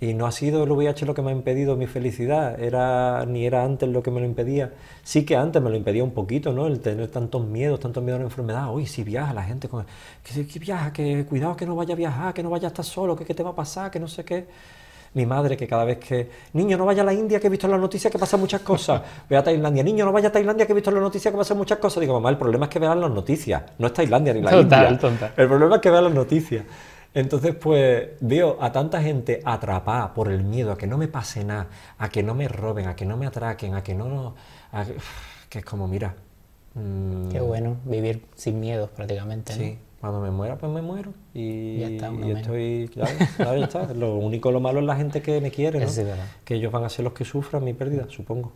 Y no ha sido el VIH lo que me ha impedido mi felicidad, era, ni era antes lo que me lo impedía. Sí que antes me lo impedía un poquito, ¿no? El tener tantos miedos, tantos miedos a la enfermedad. Uy, si viaja la gente, con, que, que viaja, que cuidado que no vaya a viajar, que no vaya a estar solo, que qué te va a pasar, que no sé qué. Mi madre que cada vez que, niño, no vaya a la India, que he visto en las noticias que pasa muchas cosas. Ve a Tailandia, niño, no vaya a Tailandia, que he visto en las noticias que pasa muchas cosas. Digo, mamá, el problema es que vean las noticias, no es Tailandia ni la India. El problema es que vean las noticias. Entonces, pues veo a tanta gente atrapada por el miedo a que no me pase nada, a que no me roben, a que no me atraquen, a que no nos. Que, es como, mira. Mm, Qué bueno, vivir sin miedos prácticamente. Sí, cuando me muera, pues me muero. Y, ya está, y estoy. Claro, claro, está. Lo único lo malo es la gente que me quiere, ¿no? que ellos van a ser los que sufran mi pérdida, supongo.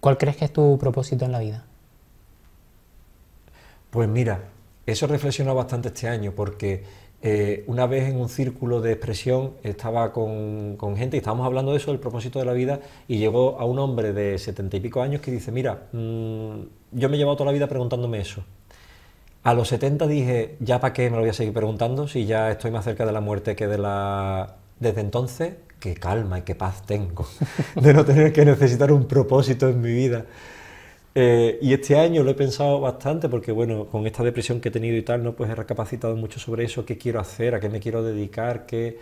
¿Cuál crees que es tu propósito en la vida? Pues mira, eso reflexionó bastante este año porque eh, una vez en un círculo de expresión estaba con, gente y estábamos hablando de eso, del propósito de la vida, y llegó a un hombre de setenta y pico años que dice, mira, mm, yo me he llevado toda la vida preguntándome eso. A los setenta dije, ya para qué me lo voy a seguir preguntando si ya estoy más cerca de la muerte que de la... Desde entonces, qué calma y qué paz tengo de no tener que necesitar un propósito en mi vida. Eh, y este año lo he pensado bastante porque, bueno, con esta depresión que he tenido y tal, ¿no? pues he recapacitado mucho sobre eso, qué quiero hacer, a qué me quiero dedicar, qué...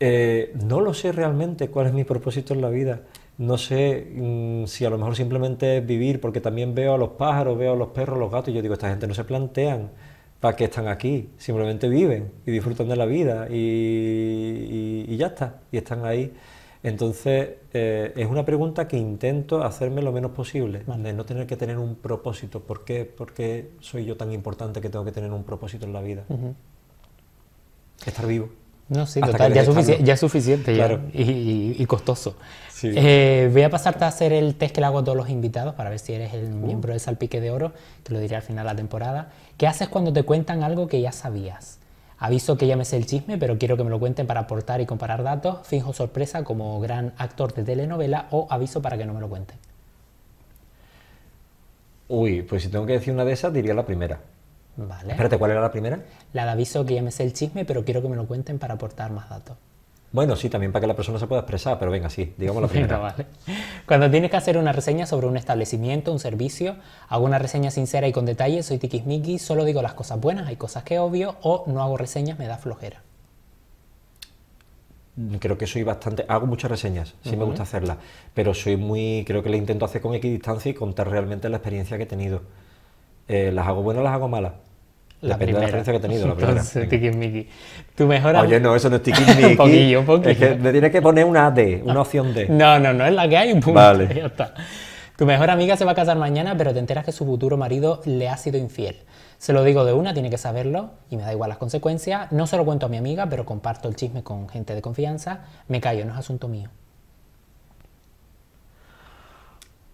Eh, no lo sé realmente cuál es mi propósito en la vida. No sé mm, si a lo mejor simplemente es vivir, porque también veo a los pájaros, veo a los perros, los gatos, y yo digo, esta gente no se plantean para qué están aquí, simplemente viven y disfrutan de la vida y ya está, y están ahí. Entonces, eh, es una pregunta que intento hacerme lo menos posible, de no tener que tener un propósito. ¿Por qué, ¿Por qué, soy yo tan importante que tengo que tener un propósito en la vida? Estar vivo. No, sí, total, ya, es suficiente ya, y, costoso. Eh, voy a pasarte a hacer el test que le hago a todos los invitados para ver si eres el uh. miembro del Salpique de Oro, que lo diré al final de la temporada. ¿Qué haces cuando te cuentan algo que ya sabías? Aviso que llames el chisme, pero quiero que me lo cuenten para aportar y comparar datos. Fijo sorpresa como gran actor de telenovela o aviso para que no me lo cuenten. Uy, pues si tengo que decir una de esas, diría la primera. Vale. Espérate, ¿cuál era la primera? La de aviso que llames el chisme, pero quiero que me lo cuenten para aportar más datos. Bueno, sí, también para que la persona se pueda expresar, pero venga, sí, digamos la primera. Cuando tienes que hacer una reseña sobre un establecimiento, un servicio, hago una reseña sincera y con detalle, soy tiquismiqui, solo digo las cosas buenas, hay cosas que obvio, o no hago reseñas, me da flojera. Mm, creo que soy bastante, hago muchas reseñas, sí me gusta hacerlas, pero soy muy, creo que le intento hacer con equidistancia y contar realmente la experiencia que he tenido. Eh, las hago buenas, o las hago malas la primera. referencia que he tenido, la primera. Tu mejor Oye, no, eso no es tiquismiqui. un poquillo, un poquillo. Es que me tienes que poner una D, una ah. opción D. No, no, no es la que hay, un punto. Vale. Ya está. Tu mejor amiga se va a casar mañana, pero te enteras que su futuro marido le ha sido infiel. Se lo digo de una, tiene que saberlo y me da igual las consecuencias. No se lo cuento a mi amiga, pero comparto el chisme con gente de confianza. Me callo, no es asunto mío.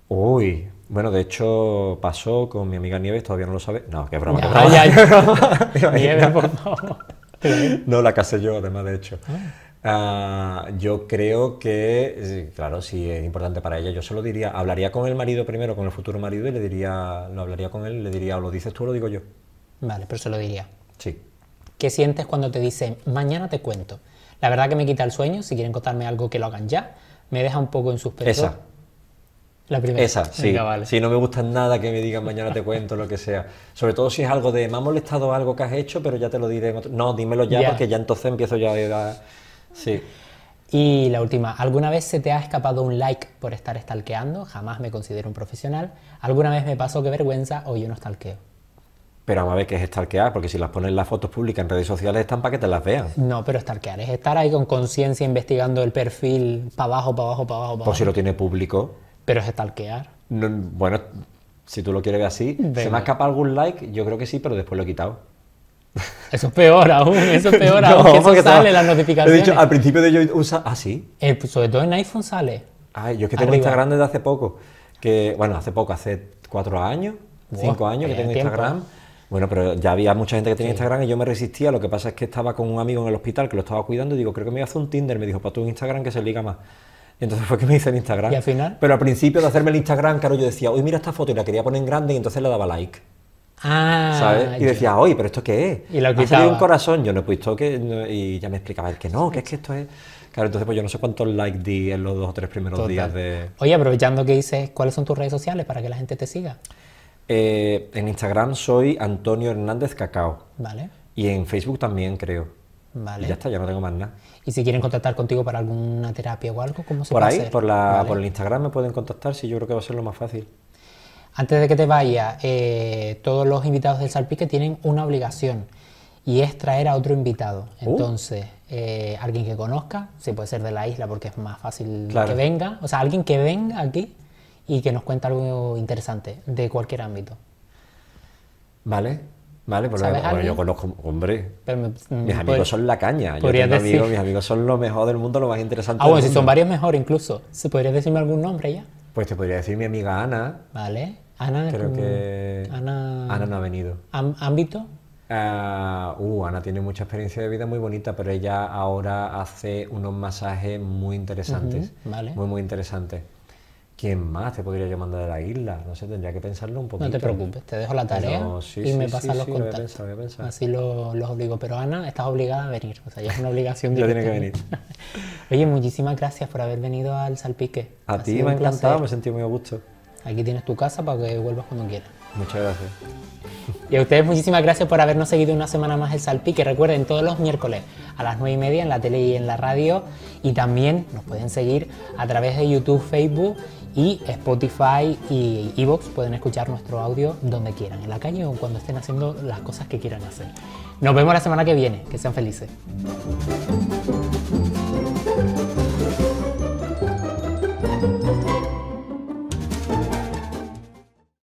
Uy, bueno, de hecho pasó con mi amiga Nieves, todavía no lo sabe. No, qué broma. Nieves, por favor. No, la casé yo, además, de hecho. Ah. Ah, yo creo que, claro, si es importante para ella, yo se lo diría, hablaría con el marido primero, con el futuro marido, y le diría, lo hablaría con él, le diría, o lo dices tú o lo digo yo. Vale, pero se lo diría. Sí. ¿Qué sientes cuando te dicen, mañana te cuento? La verdad que me quita el sueño, si quieren contarme algo que lo hagan ya, me deja un poco en suspenso. Esa. La primera. Esa, sí. Si no me gusta nada que me digan mañana te cuento, lo que sea. Sobre todo si es algo de, me ha molestado algo que has hecho, pero ya te lo diré No, dímelo ya, porque ya entonces empiezo ya a... Sí. Y la última, ¿alguna vez se te ha escapado un like por estar stalkeando? Jamás me considero un profesional. ¿Alguna vez me pasó que vergüenza o yo no stalkeo? Pero vamos a ver qué es stalkear, porque si las pones las fotos públicas en redes sociales están para que te las vean. No, pero stalkear es estar ahí con conciencia investigando el perfil para abajo, para abajo, para abajo. por si lo tiene público. Pero es stalkear. bueno, si tú lo quieres ver así. ¿Se me ha escapado algún like? Yo creo que sí, pero después lo he quitado. Eso es peor aún, eso es peor aún. Que eso sale las notificaciones. He dicho, al principio de yo usa. Ah, sí. Eh, pues, sobre todo en iPhone sale. Ah, yo es que tengo Instagram desde hace poco. Que, bueno, hace poco, hace cuatro años, cinco años que tengo Instagram. Bueno, pero ya había mucha gente que tenía Instagram y yo me resistía. Lo que pasa es que estaba con un amigo en el hospital que lo estaba cuidando y digo, creo que me voy a hacer un Tinder. Me dijo, para pues tu Instagram que se liga más. Y entonces fue que me hice el Instagram. ¿Y al final? Pero al principio de hacerme el Instagram, claro, yo decía, uy, mira esta foto y la quería poner en grande y entonces le daba like. Ah, ¿sabes? Y decía, oye, pero ¿esto qué es? Y lo quitaba. un corazón, yo no he puesto que... y ya me explicaba el que no, que es que esto es... Claro, entonces pues yo no sé cuántos likes di en los dos o tres primeros días de... Oye, aprovechando que dices, ¿cuáles son tus redes sociales para que la gente te siga? Eh, en Instagram soy Antonio Hernández Cacao. Vale. Y en Facebook también, creo. Y ya está, yo no tengo más nada. ¿Y si quieren contactar contigo para alguna terapia o algo? ¿Cómo se por puede ahí, hacer? Por, la, por el Instagram me pueden contactar, si yo creo que va a ser lo más fácil. Antes de que te vaya, eh, todos los invitados del Salpique tienen una obligación y es traer a otro invitado. Uh. Entonces, eh, alguien que conozca, si puede ser de la isla porque es más fácil que venga, o sea, alguien que venga aquí y que nos cuente algo interesante de cualquier ámbito. Vale, ¿Vale? pues yo conozco, hombre, mis mm, amigos pues, son la caña. Yo tengo amigos, mis amigos son lo mejor del mundo, lo más interesante. Ah, bueno, si son varios mejor incluso. ¿Se podría decirme algún nombre ya? Pues te podría decir mi amiga Ana. Vale. Ana. Creo que. Ana. no ha venido. ¿Ámbito? Uh, uh, Ana tiene mucha experiencia de vida muy bonita, pero ella ahora hace unos masajes muy interesantes. vale. Muy, muy interesantes. ¿Quién más te podría llamar de la isla? No sé, tendría que pensarlo un poquito. No te preocupes, te dejo la tarea y me pasan los contactos. Así los lo obligo. Pero Ana, estás obligada a venir. O sea, ya es una obligación. ya tiene que venir. Oye, muchísimas gracias por haber venido al Salpique. A ti me ha encantado, me me sentido muy a gusto. Aquí tienes tu casa para que vuelvas cuando quieras. Muchas gracias. Y a ustedes muchísimas gracias por habernos seguido una semana más el Salpique. Recuerden, todos los miércoles a las 9 y media en la tele y en la radio. Y también nos pueden seguir a través de YouTube, Facebook y Spotify y Evox pueden escuchar nuestro audio donde quieran, en la calle o cuando estén haciendo las cosas que quieran hacer. Nos vemos la semana que viene. Que sean felices.